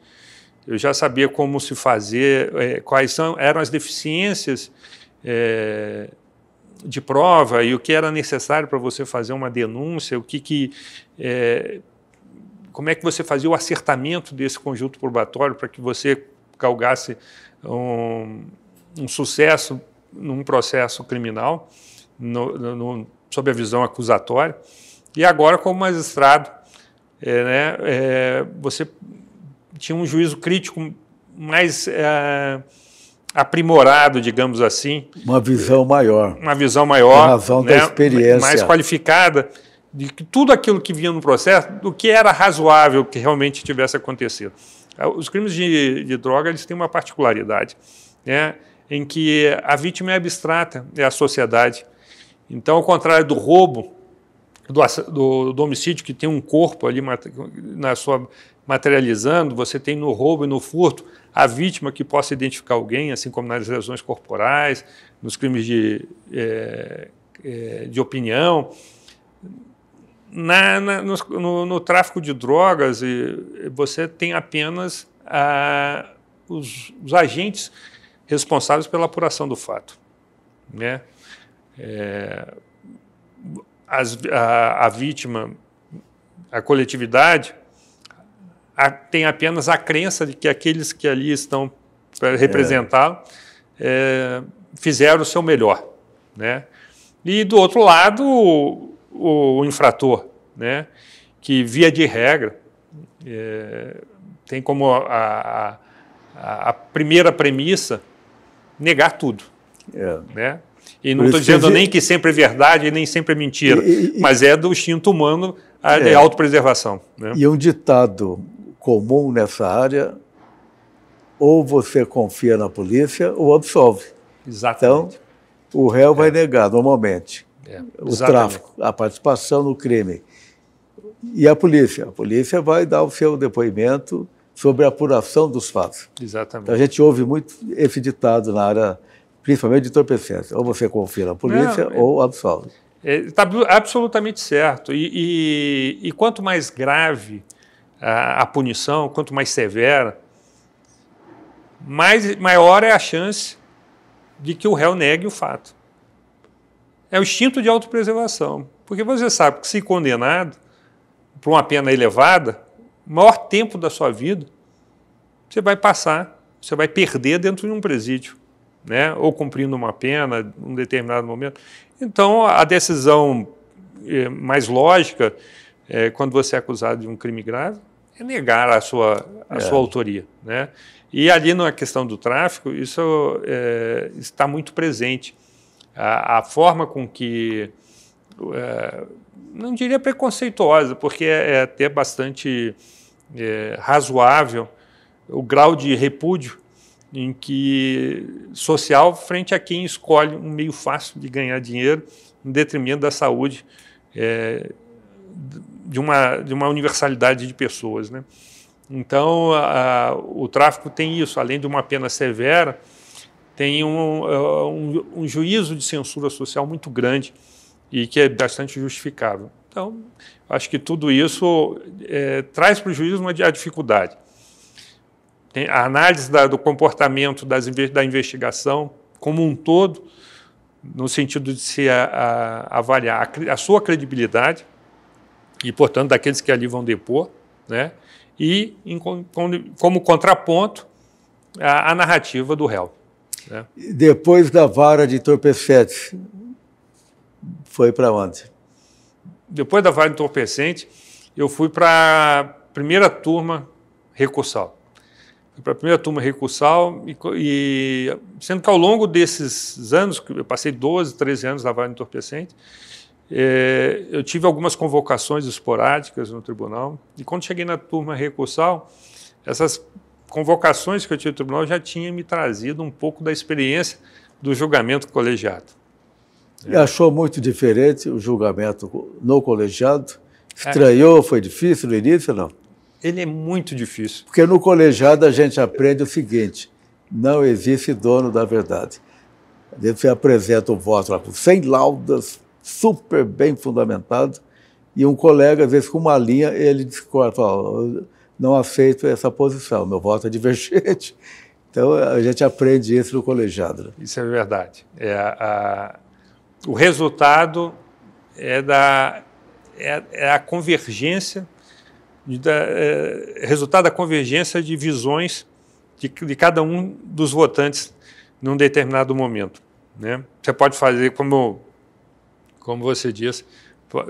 eu já sabia como se fazer, é, quais são, eram as deficiências é, de prova e o que era necessário para você fazer uma denúncia, o que, que é, como é que você fazia o acertamento desse conjunto probatório para que você galgasse um, um sucesso num processo criminal no, no, sob a visão acusatória. E agora, como magistrado, é, né, é, você tinha um juízo crítico mais é, aprimorado, digamos assim. Uma visão maior. Uma visão maior. Uma razão né, da experiência. Mais qualificada de que tudo aquilo que vinha no processo, do que era razoável que realmente tivesse acontecido. Os crimes de, de droga eles têm uma particularidade, né, em que a vítima é abstrata, é a sociedade então, ao contrário do roubo, do, do, do homicídio, que tem um corpo ali na sua materializando, você tem no roubo e no furto a vítima que possa identificar alguém, assim como nas lesões corporais, nos crimes de, é, é, de opinião. Na, na, no, no, tráfico de drogas, e, você tem apenas a, os, os agentes responsáveis pela apuração do fato. Né? É, as, a, a, vítima, a coletividade, a, tem apenas a crença de que aqueles que ali estão para representá-lo é, fizeram o seu melhor. Né? E, do outro lado, o, o infrator, né? que, via de regra, é, tem como a, a, a, primeira premissa negar tudo. É. Né? E não estou dizendo nem que sempre é verdade e nem sempre é mentira, e, e, mas é do instinto humano a é, autopreservação. Né? E um ditado comum nessa área, ou você confia na polícia ou absolve. Exatamente. Então, o réu vai é. negar normalmente é. o tráfico, a participação no crime. E a polícia? A polícia vai dar o seu depoimento sobre a apuração dos fatos. Exatamente. Então, a gente ouve muito esse ditado na área principalmente de torpecência. Ou você confia na polícia Não, é. ou absolve. Está é, tá absolutamente certo. E, e, e, quanto mais grave a, a, punição, quanto mais severa, mais, maior é a chance de que o réu negue o fato. É o instinto de autopreservação. Porque você sabe que, se condenado por uma pena elevada, o maior tempo da sua vida você vai passar, você vai perder dentro de um presídio né? ou cumprindo uma pena em um determinado momento. Então, a decisão eh, mais lógica, é, quando você é acusado de um crime grave, é negar a sua, a é. sua autoria. Né? E ali na questão do tráfico, isso é, está muito presente. A, a forma com que, não diria preconceituosa, porque é, é até bastante razoável o grau de repúdio em que social frente a quem escolhe um meio fácil de ganhar dinheiro em detrimento da saúde é, de, uma, de uma universalidade de pessoas. Né? Então, a, o tráfico tem isso, além de uma pena severa, tem um, é, um, um, juízo de censura social muito grande e que é bastante justificável. Então, acho que tudo isso é, traz para o juízo uma dificuldade a análise da, do comportamento das, da investigação como um todo, no sentido de se a, a, avaliar a, a, sua credibilidade e, portanto, daqueles que ali vão depor, né? e em, como contraponto a, narrativa do réu. Né? Depois da vara de entorpecente, foi para onde? Depois da vara de entorpecente, eu fui para a primeira turma recursal para a primeira turma recursal, e, e, sendo que ao longo desses anos, que eu passei 12, 13 anos na Vale Entorpecente, é, eu tive algumas convocações esporádicas no tribunal, e quando cheguei na turma recursal, essas convocações que eu tive no tribunal já tinham me trazido um pouco da experiência do julgamento colegiado. E achou muito diferente o julgamento no colegiado? É. Estranhou? É. Foi difícil no início, não? Ele é muito difícil. Porque no colegiado a gente aprende o seguinte: não existe dono da verdade. Você apresenta o voto lá laudas, super bem fundamentado, e um colega, às vezes com uma linha, ele discorda, fala, não aceito essa posição, meu voto é divergente. [LAUGHS] Então, a gente aprende isso no colegiado. Né? Isso é verdade. É, a, a, o resultado é, da, é, é a convergência é, resultado da convergência de visões de, de, cada um dos votantes num determinado momento. Né? Você pode fazer, como, como você disse,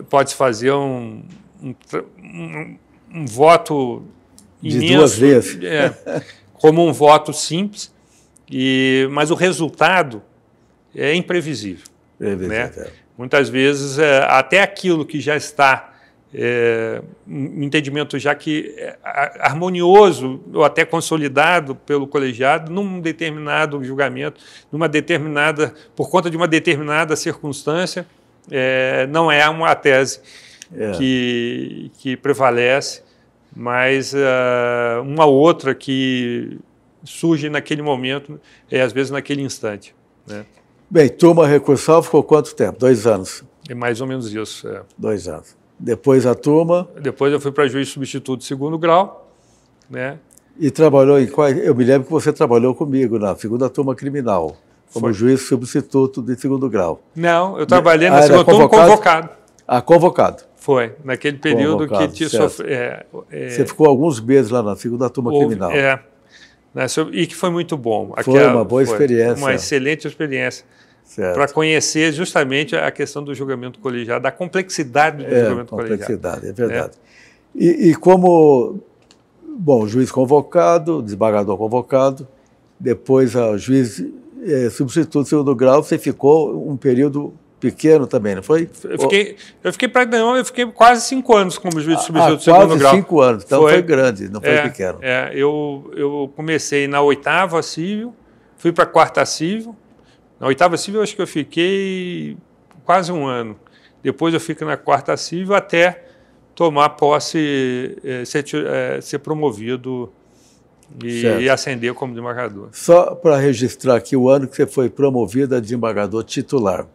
pode fazer um, um, um, um voto imenso, de duas vezes, é, como um voto simples, e, mas o resultado é imprevisível. É né? É. Muitas vezes, é, até aquilo que já está é, um entendimento já que é harmonioso ou até consolidado pelo colegiado num determinado julgamento, numa determinada por conta de uma determinada circunstância, é, não é uma tese é. que, que prevalece, mas uh, uma outra que surge naquele momento, é, às vezes naquele instante. Né? Bem, turma recursal ficou quanto tempo? Dois anos. É mais ou menos isso. É. Dois anos. Depois a turma. Depois eu fui para juiz substituto de segundo grau, né? E trabalhou em quais? Eu me lembro que você trabalhou comigo na segunda turma criminal, como Foi. juiz substituto de segundo grau. Não, eu trabalhei na ah, segunda turma convocado. Ah, convocado. Foi, naquele período convocado, que te sofre, é, é, Você ficou alguns meses lá na segunda turma houve, criminal. É, né, e que foi muito bom. Aquela, foi uma boa foi experiência. Uma excelente experiência para conhecer justamente a questão do julgamento colegiado, da complexidade do é, julgamento complexidade, colegiado. complexidade, é verdade. É. E, e, como, bom, juiz convocado, desembargador convocado, depois a juiz é, substituto segundo grau, você ficou um período pequeno também, não foi? Eu fiquei, eu fiquei para não, eu fiquei quase cinco anos como juiz ah, substituto ah, segundo quase grau. cinco anos, então foi, foi grande, não foi é, pequeno. É, eu, eu comecei na oitava civil, fui para a quarta civil, na oitava civil, acho que eu fiquei quase um ano. Depois eu fico na quarta civil até tomar posse, é, ser, é, ser, promovido e, e, ascender como desembargador. Só para registrar aqui o ano que você foi promovido a desembargador titular.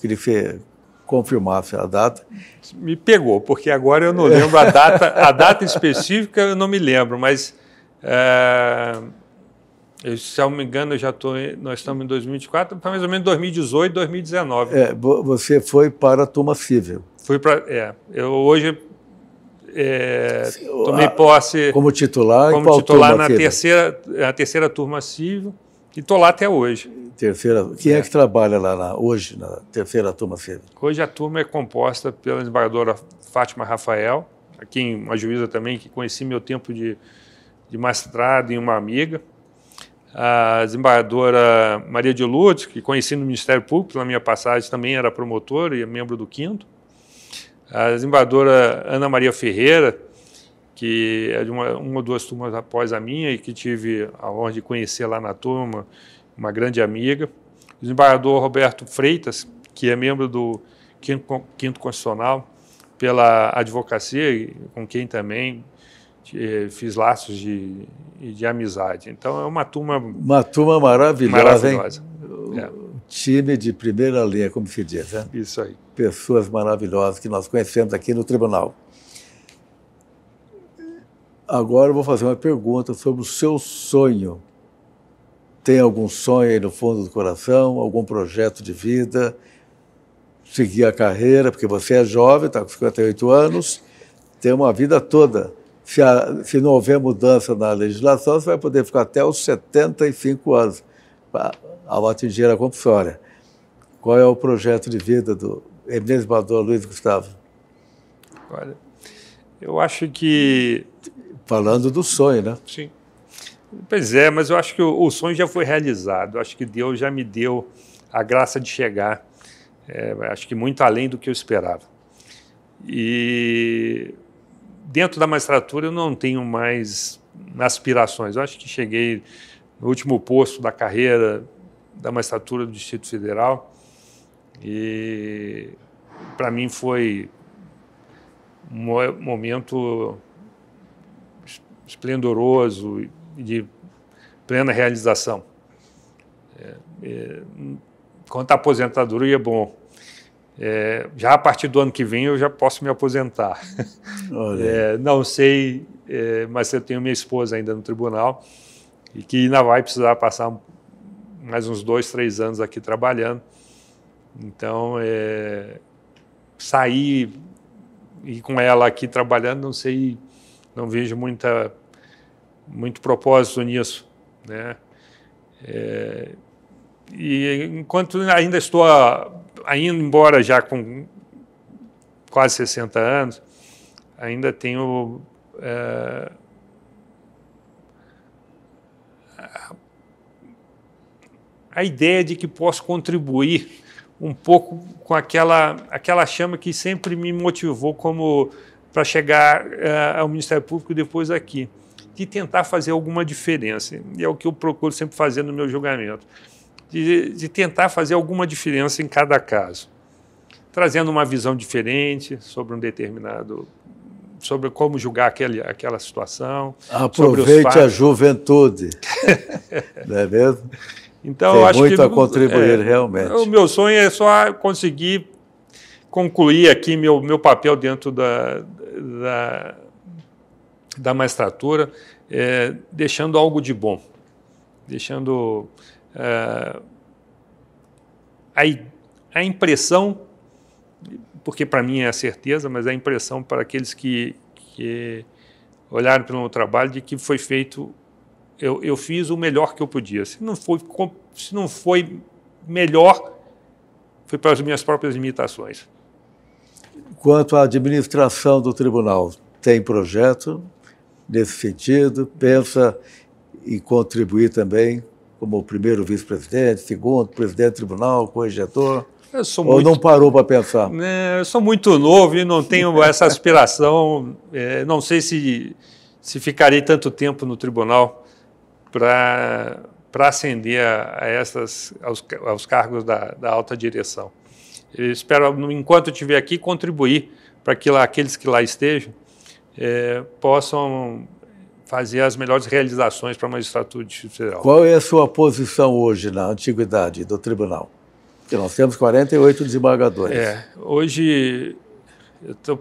Queria que você confirmasse a data. Me pegou, porque agora eu não lembro a data, a data específica eu não me lembro, mas. É, eu, se eu não me engano, eu já tô, nós estamos em 2024, mais ou menos 2018, 2019. É, você foi para a turma civil. Fui para. É, eu hoje é, tomei posse. Como titular, como titular na é? terceira, na terceira turma civil e estou lá até hoje. Terceira, quem é, é que trabalha lá na, hoje, na terceira turma civil? Hoje a turma é composta pela desembargadora Fátima Rafael, aqui uma juíza também que conheci meu tempo de, de mestrado em uma amiga a desembargadora Maria de Lourdes, que conheci no Ministério Público, pela minha passagem também era promotora e membro do Quinto, a desembargadora Ana Maria Ferreira, que é de uma, uma ou duas turmas após a minha e que tive a honra de conhecer lá na turma, uma grande amiga, o desembargador Roberto Freitas, que é membro do Quinto, Quinto Constitucional, pela advocacia, com quem também eh, fiz laços de, de amizade. Então é uma turma. Uma turma maravilhosa. maravilhosa. É. Time de primeira linha, como se diz. Né? Isso aí. Pessoas maravilhosas que nós conhecemos aqui no tribunal. Agora eu vou fazer uma pergunta sobre o seu sonho. Tem algum sonho aí no fundo do coração, algum projeto de vida? Seguir a carreira, porque você é jovem, está com 58 anos, tem uma vida toda se, a, se não houver mudança na legislação, você vai poder ficar até os 75 anos ao atingir a compulsória. Qual é o projeto de vida do ex-ministro Luiz Gustavo? Olha, eu acho que. Falando do sonho, né? Sim. Pois é, mas eu acho que o, o sonho já foi realizado. Eu acho que Deus já me deu a graça de chegar, é, acho que muito além do que eu esperava. E dentro da magistratura eu não tenho mais aspirações. Eu acho que cheguei no último posto da carreira da magistratura do Distrito Federal e para mim foi um momento esplendoroso de plena realização. É, é, quanto à aposentadoria, bom, é, já a partir do ano que vem eu já posso me aposentar. [LAUGHS] É, não sei, é, mas eu tenho minha esposa ainda no tribunal e que ainda vai precisar passar mais uns dois, três anos aqui trabalhando. Então, é, sair e com ela aqui trabalhando, não sei, não vejo muita, muito propósito nisso, né? É, e enquanto ainda estou a, ainda embora já com quase 60 anos, ainda tenho é, a ideia de que posso contribuir um pouco com aquela, aquela chama que sempre me motivou como para chegar uh, ao Ministério Público depois aqui, de tentar fazer alguma diferença. E é o que eu procuro sempre fazer no meu julgamento de, de tentar fazer alguma diferença em cada caso, trazendo uma visão diferente sobre um determinado sobre como julgar aquele, aquela situação. Aproveite a juventude. [LAUGHS] não é mesmo? Então, Tem acho muito que, a contribuir, é, realmente. O meu sonho é só conseguir concluir aqui meu, meu papel dentro da, da, da magistratura, é, deixando algo de bom, deixando é, a, a impressão, porque para mim é a certeza, mas é a impressão para aqueles que, que olharam para o meu trabalho de que foi feito, eu, eu fiz o melhor que eu podia. Se não foi, se não foi melhor, foi para as minhas próprias limitações. Quanto à administração do tribunal, tem projeto nesse sentido? Pensa em contribuir também como primeiro vice-presidente, segundo presidente do tribunal, corregedor? Ou muito... não parou para pensar? É, eu sou muito novo e não tenho [LAUGHS] essa aspiração. É, não sei se, se ficarei tanto tempo no tribunal para ascender a, a essas, aos, aos cargos da, da alta direção. Eu espero, enquanto estiver aqui, contribuir para que lá, aqueles que lá estejam é, possam fazer as melhores realizações para a magistratura Federal. Qual é a sua posição hoje na antiguidade do tribunal? Porque nós temos 48 desembargadores. É, hoje, eu tô,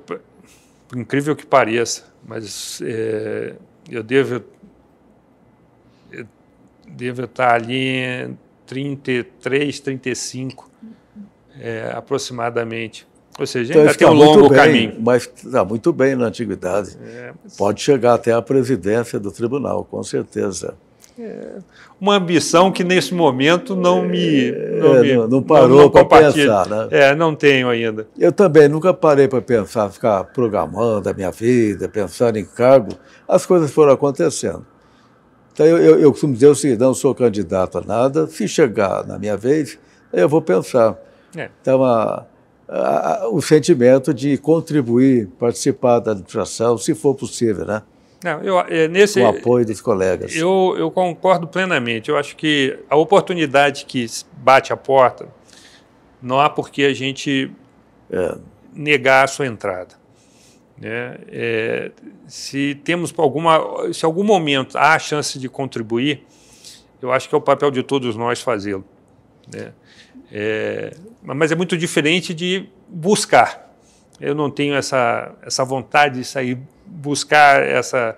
incrível que pareça, mas é, eu devo, devo estar ali em 33, 35 é, aproximadamente. Ou seja, então, ainda tem um longo bem, caminho. Mas está muito bem na antiguidade. É, mas... Pode chegar até a presidência do tribunal, com certeza. É. Uma ambição que nesse momento não me. É, não, é, me, não, não parou não, para pensar, né? É, não tenho ainda. Eu também nunca parei para pensar, ficar programando a minha vida, pensando em cargo. As coisas foram acontecendo. Então eu, eu, eu costumo dizer o seguinte: não sou candidato a nada, se chegar na minha vez, eu vou pensar. É. Então a o sentimento de contribuir, participar da administração, se for possível, né? Não, eu, é, nesse, o apoio dos colegas. Eu, eu concordo plenamente. Eu acho que a oportunidade que bate a porta, não há por que a gente é. negar a sua entrada. Né? É, se temos alguma, se algum momento há a chance de contribuir, eu acho que é o papel de todos nós fazê-lo. Né? É, mas é muito diferente de buscar. Eu não tenho essa, essa vontade de sair buscar essa,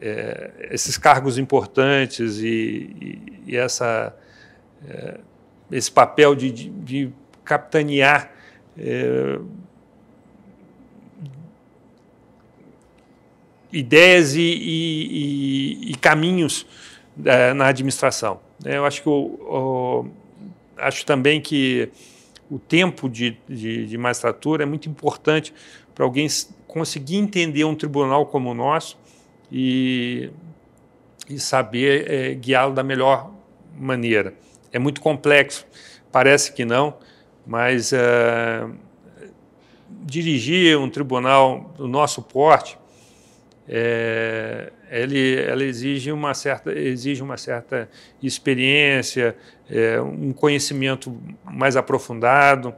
é, esses cargos importantes e, e, e essa, é, esse papel de, de, de capitanear é, ideias e, e caminhos é, na administração. Eu acho que o, o, acho também que o tempo de, de, de magistratura é muito importante para alguém conseguir entender um tribunal como o nosso e, e saber é, guiá-lo da melhor maneira. É muito complexo, parece que não, mas ah, dirigir um tribunal do nosso porte é, ele, ela exige uma certa, exige uma certa experiência, é, um conhecimento mais aprofundado.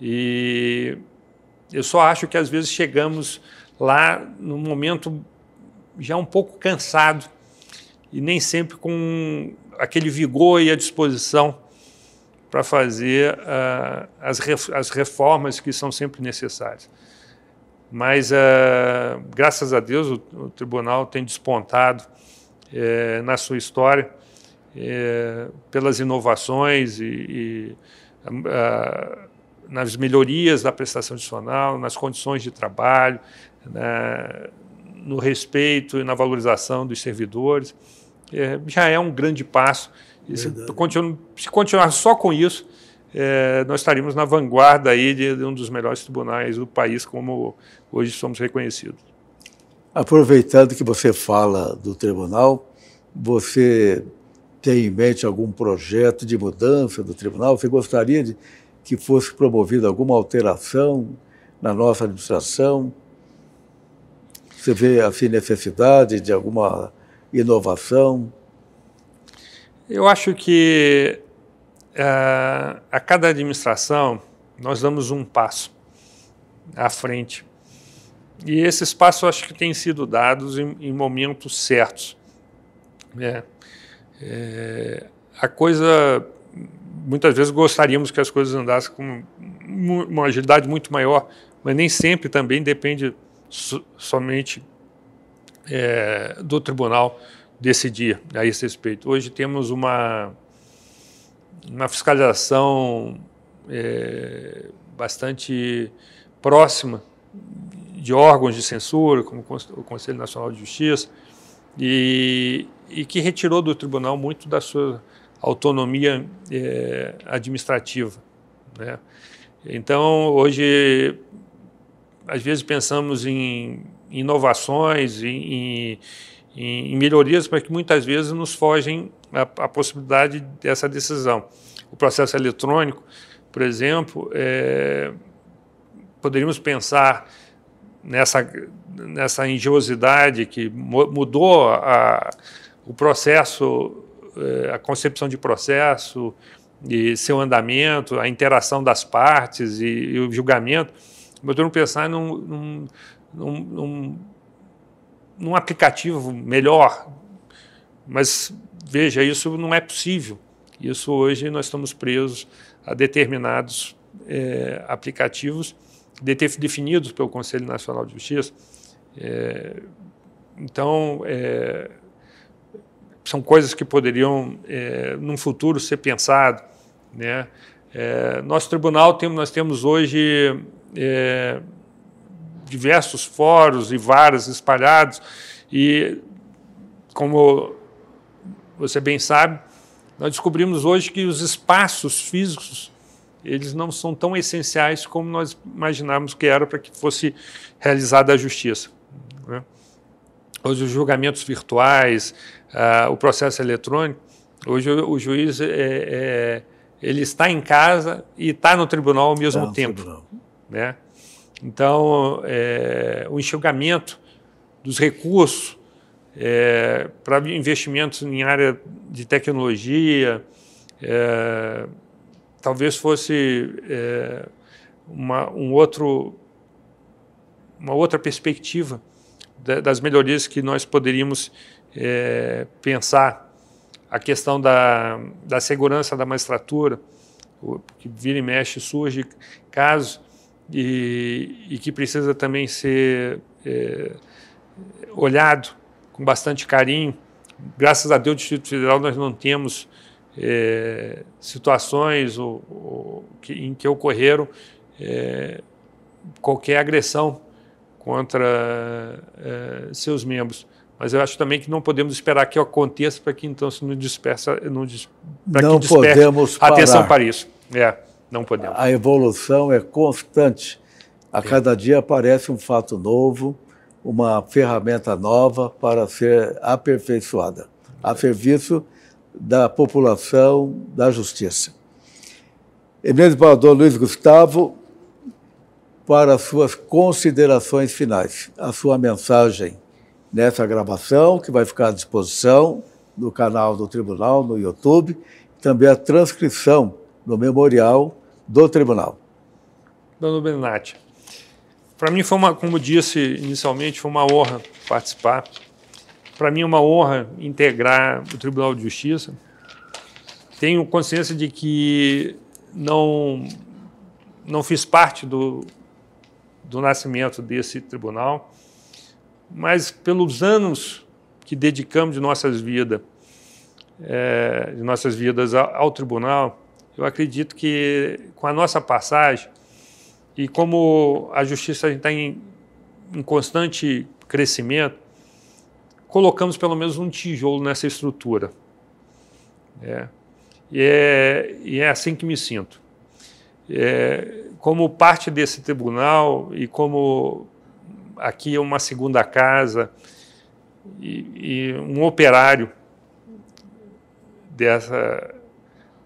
E eu só acho que às vezes chegamos lá no momento já um pouco cansado e nem sempre com aquele vigor e a disposição para fazer uh, as, as reformas que são sempre necessárias. Mas, uh, graças a Deus, o, o tribunal tem despontado eh, na sua história eh, pelas inovações e, e nas melhorias da prestação adicional, nas condições de trabalho, na, né, no respeito e na valorização dos servidores. já é um grande passo. Se, continu, se continuar só com isso, é, nós estaríamos na vanguarda aí de, de, um dos melhores tribunais do país, como hoje somos reconhecidos. Aproveitando que você fala do tribunal, você tem em mente algum projeto de mudança do tribunal? Você gostaria de que fosse promovida alguma alteração na nossa administração? Você vê assim necessidade de alguma inovação? Eu acho que ah, a cada administração, nós damos um passo à frente. E esses passos acho que têm sido dados em, em momentos certos. É, é, a coisa, muitas vezes gostaríamos que as coisas andassem com uma agilidade muito maior, mas nem sempre também depende so, somente é, do tribunal decidir a esse respeito. Hoje temos uma uma fiscalização é, bastante próxima de órgãos de censura, como o Conselho Nacional de Justiça, e, e que retirou do tribunal muito da sua autonomia é, administrativa. Né? Então, hoje, às vezes pensamos em inovações, em, em, em melhorias, mas que muitas vezes nos fogem a, a possibilidade dessa decisão. O processo eletrônico, por exemplo, é, poderíamos pensar nessa, nessa engenhosidade que mudou a, o processo, é, a concepção de processo e seu andamento, a interação das partes e, e o julgamento, Poderíamos pensar num, num, num, num, num aplicativo melhor, mas veja, isso não é possível. Isso hoje nós estamos presos a determinados é, aplicativos definidos pelo Conselho Nacional de Justiça. É, então, é, são coisas que poderiam, é, num futuro, ser pensado. Né? É, nosso tribunal, tem, nós temos hoje é, diversos fóruns e varas espalhados, e como você bem sabe, nós descobrimos hoje que os espaços físicos eles não são tão essenciais como nós imaginávamos que era para que fosse realizada a justiça. Né? Hoje, os julgamentos virtuais, ah, o processo eletrônico, hoje o juiz é, é, ele está em casa e está no tribunal ao mesmo tempo. Né? Então, é, o enxugamento dos recursos é, para investimentos em área de tecnologia, é, talvez fosse é, uma, um outro, uma outra perspectiva das melhorias que nós poderíamos é, pensar. A questão da, da segurança da magistratura, que vira e mexe, surge casos e, e que precisa também ser é, olhado com bastante carinho. Graças a Deus, o Distrito Federal, nós não temos é, situações ou, ou, que, em que ocorreram é, qualquer agressão contra é, seus membros. Mas eu acho também que não podemos esperar que aconteça para que então se não dispersa, não, dis, não que podemos parar. atenção para isso. É, não podemos. A evolução é constante. A cada dia aparece um fato novo uma ferramenta nova para ser aperfeiçoada, a serviço da população, da justiça. Emílio Palador Luiz Gustavo, para suas considerações finais, a sua mensagem nessa gravação, que vai ficar à disposição no canal do Tribunal, no YouTube, também a transcrição no memorial do Tribunal. Dona Benatti, para mim foi uma, como disse inicialmente, foi uma honra participar. Para mim é uma honra integrar o Tribunal de Justiça. Tenho consciência de que não não fiz parte do, do nascimento desse tribunal, mas pelos anos que dedicamos de nossas vidas, é, de nossas vidas ao, ao tribunal, eu acredito que com a nossa passagem e como a justiça está em, em constante crescimento, colocamos pelo menos um tijolo nessa estrutura. É. E, é, e é assim que me sinto. É, como parte desse tribunal e como aqui é uma segunda casa e, e um operário dessa,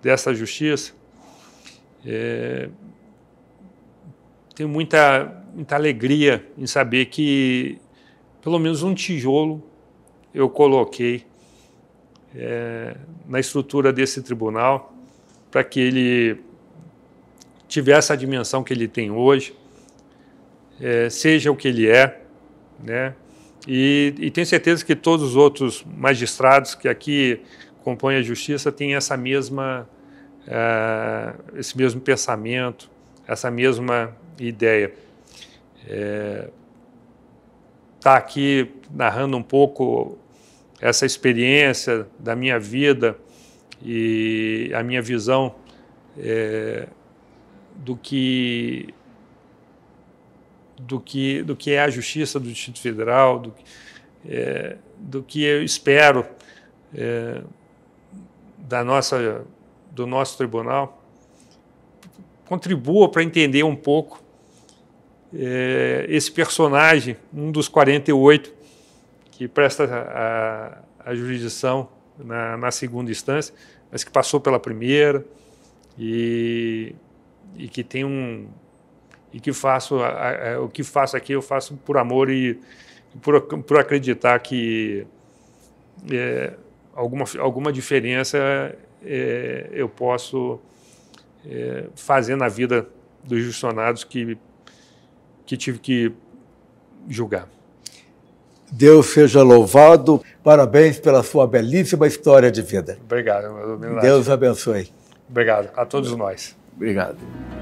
dessa justiça, é, tenho muita, muita alegria em saber que pelo menos um tijolo eu coloquei é, na estrutura desse tribunal para que ele tivesse a dimensão que ele tem hoje, é, seja o que ele é, né? E, e, tenho certeza que todos os outros magistrados que aqui compõem a justiça têm essa mesma, uh, esse mesmo pensamento, essa mesma ideia. É, tá aqui narrando um pouco essa experiência da minha vida e a minha visão é, do que do que do que é a justiça do Distrito Federal, do, é, do que eu espero é, da nossa do nosso tribunal contribua para entender um pouco é, esse personagem, um dos 48 que presta a, a jurisdição na, na, segunda instância, mas que passou pela primeira e, e que tem um e que faço a, a, é, o que faço aqui eu faço por amor e por, por acreditar que é, alguma alguma diferença é, eu posso é, fazer na vida dos justiçonados que que tive que julgar. Deus seja louvado. Parabéns pela sua belíssima história de vida. Obrigado. Deus abençoe. Obrigado a todos nós. Obrigado.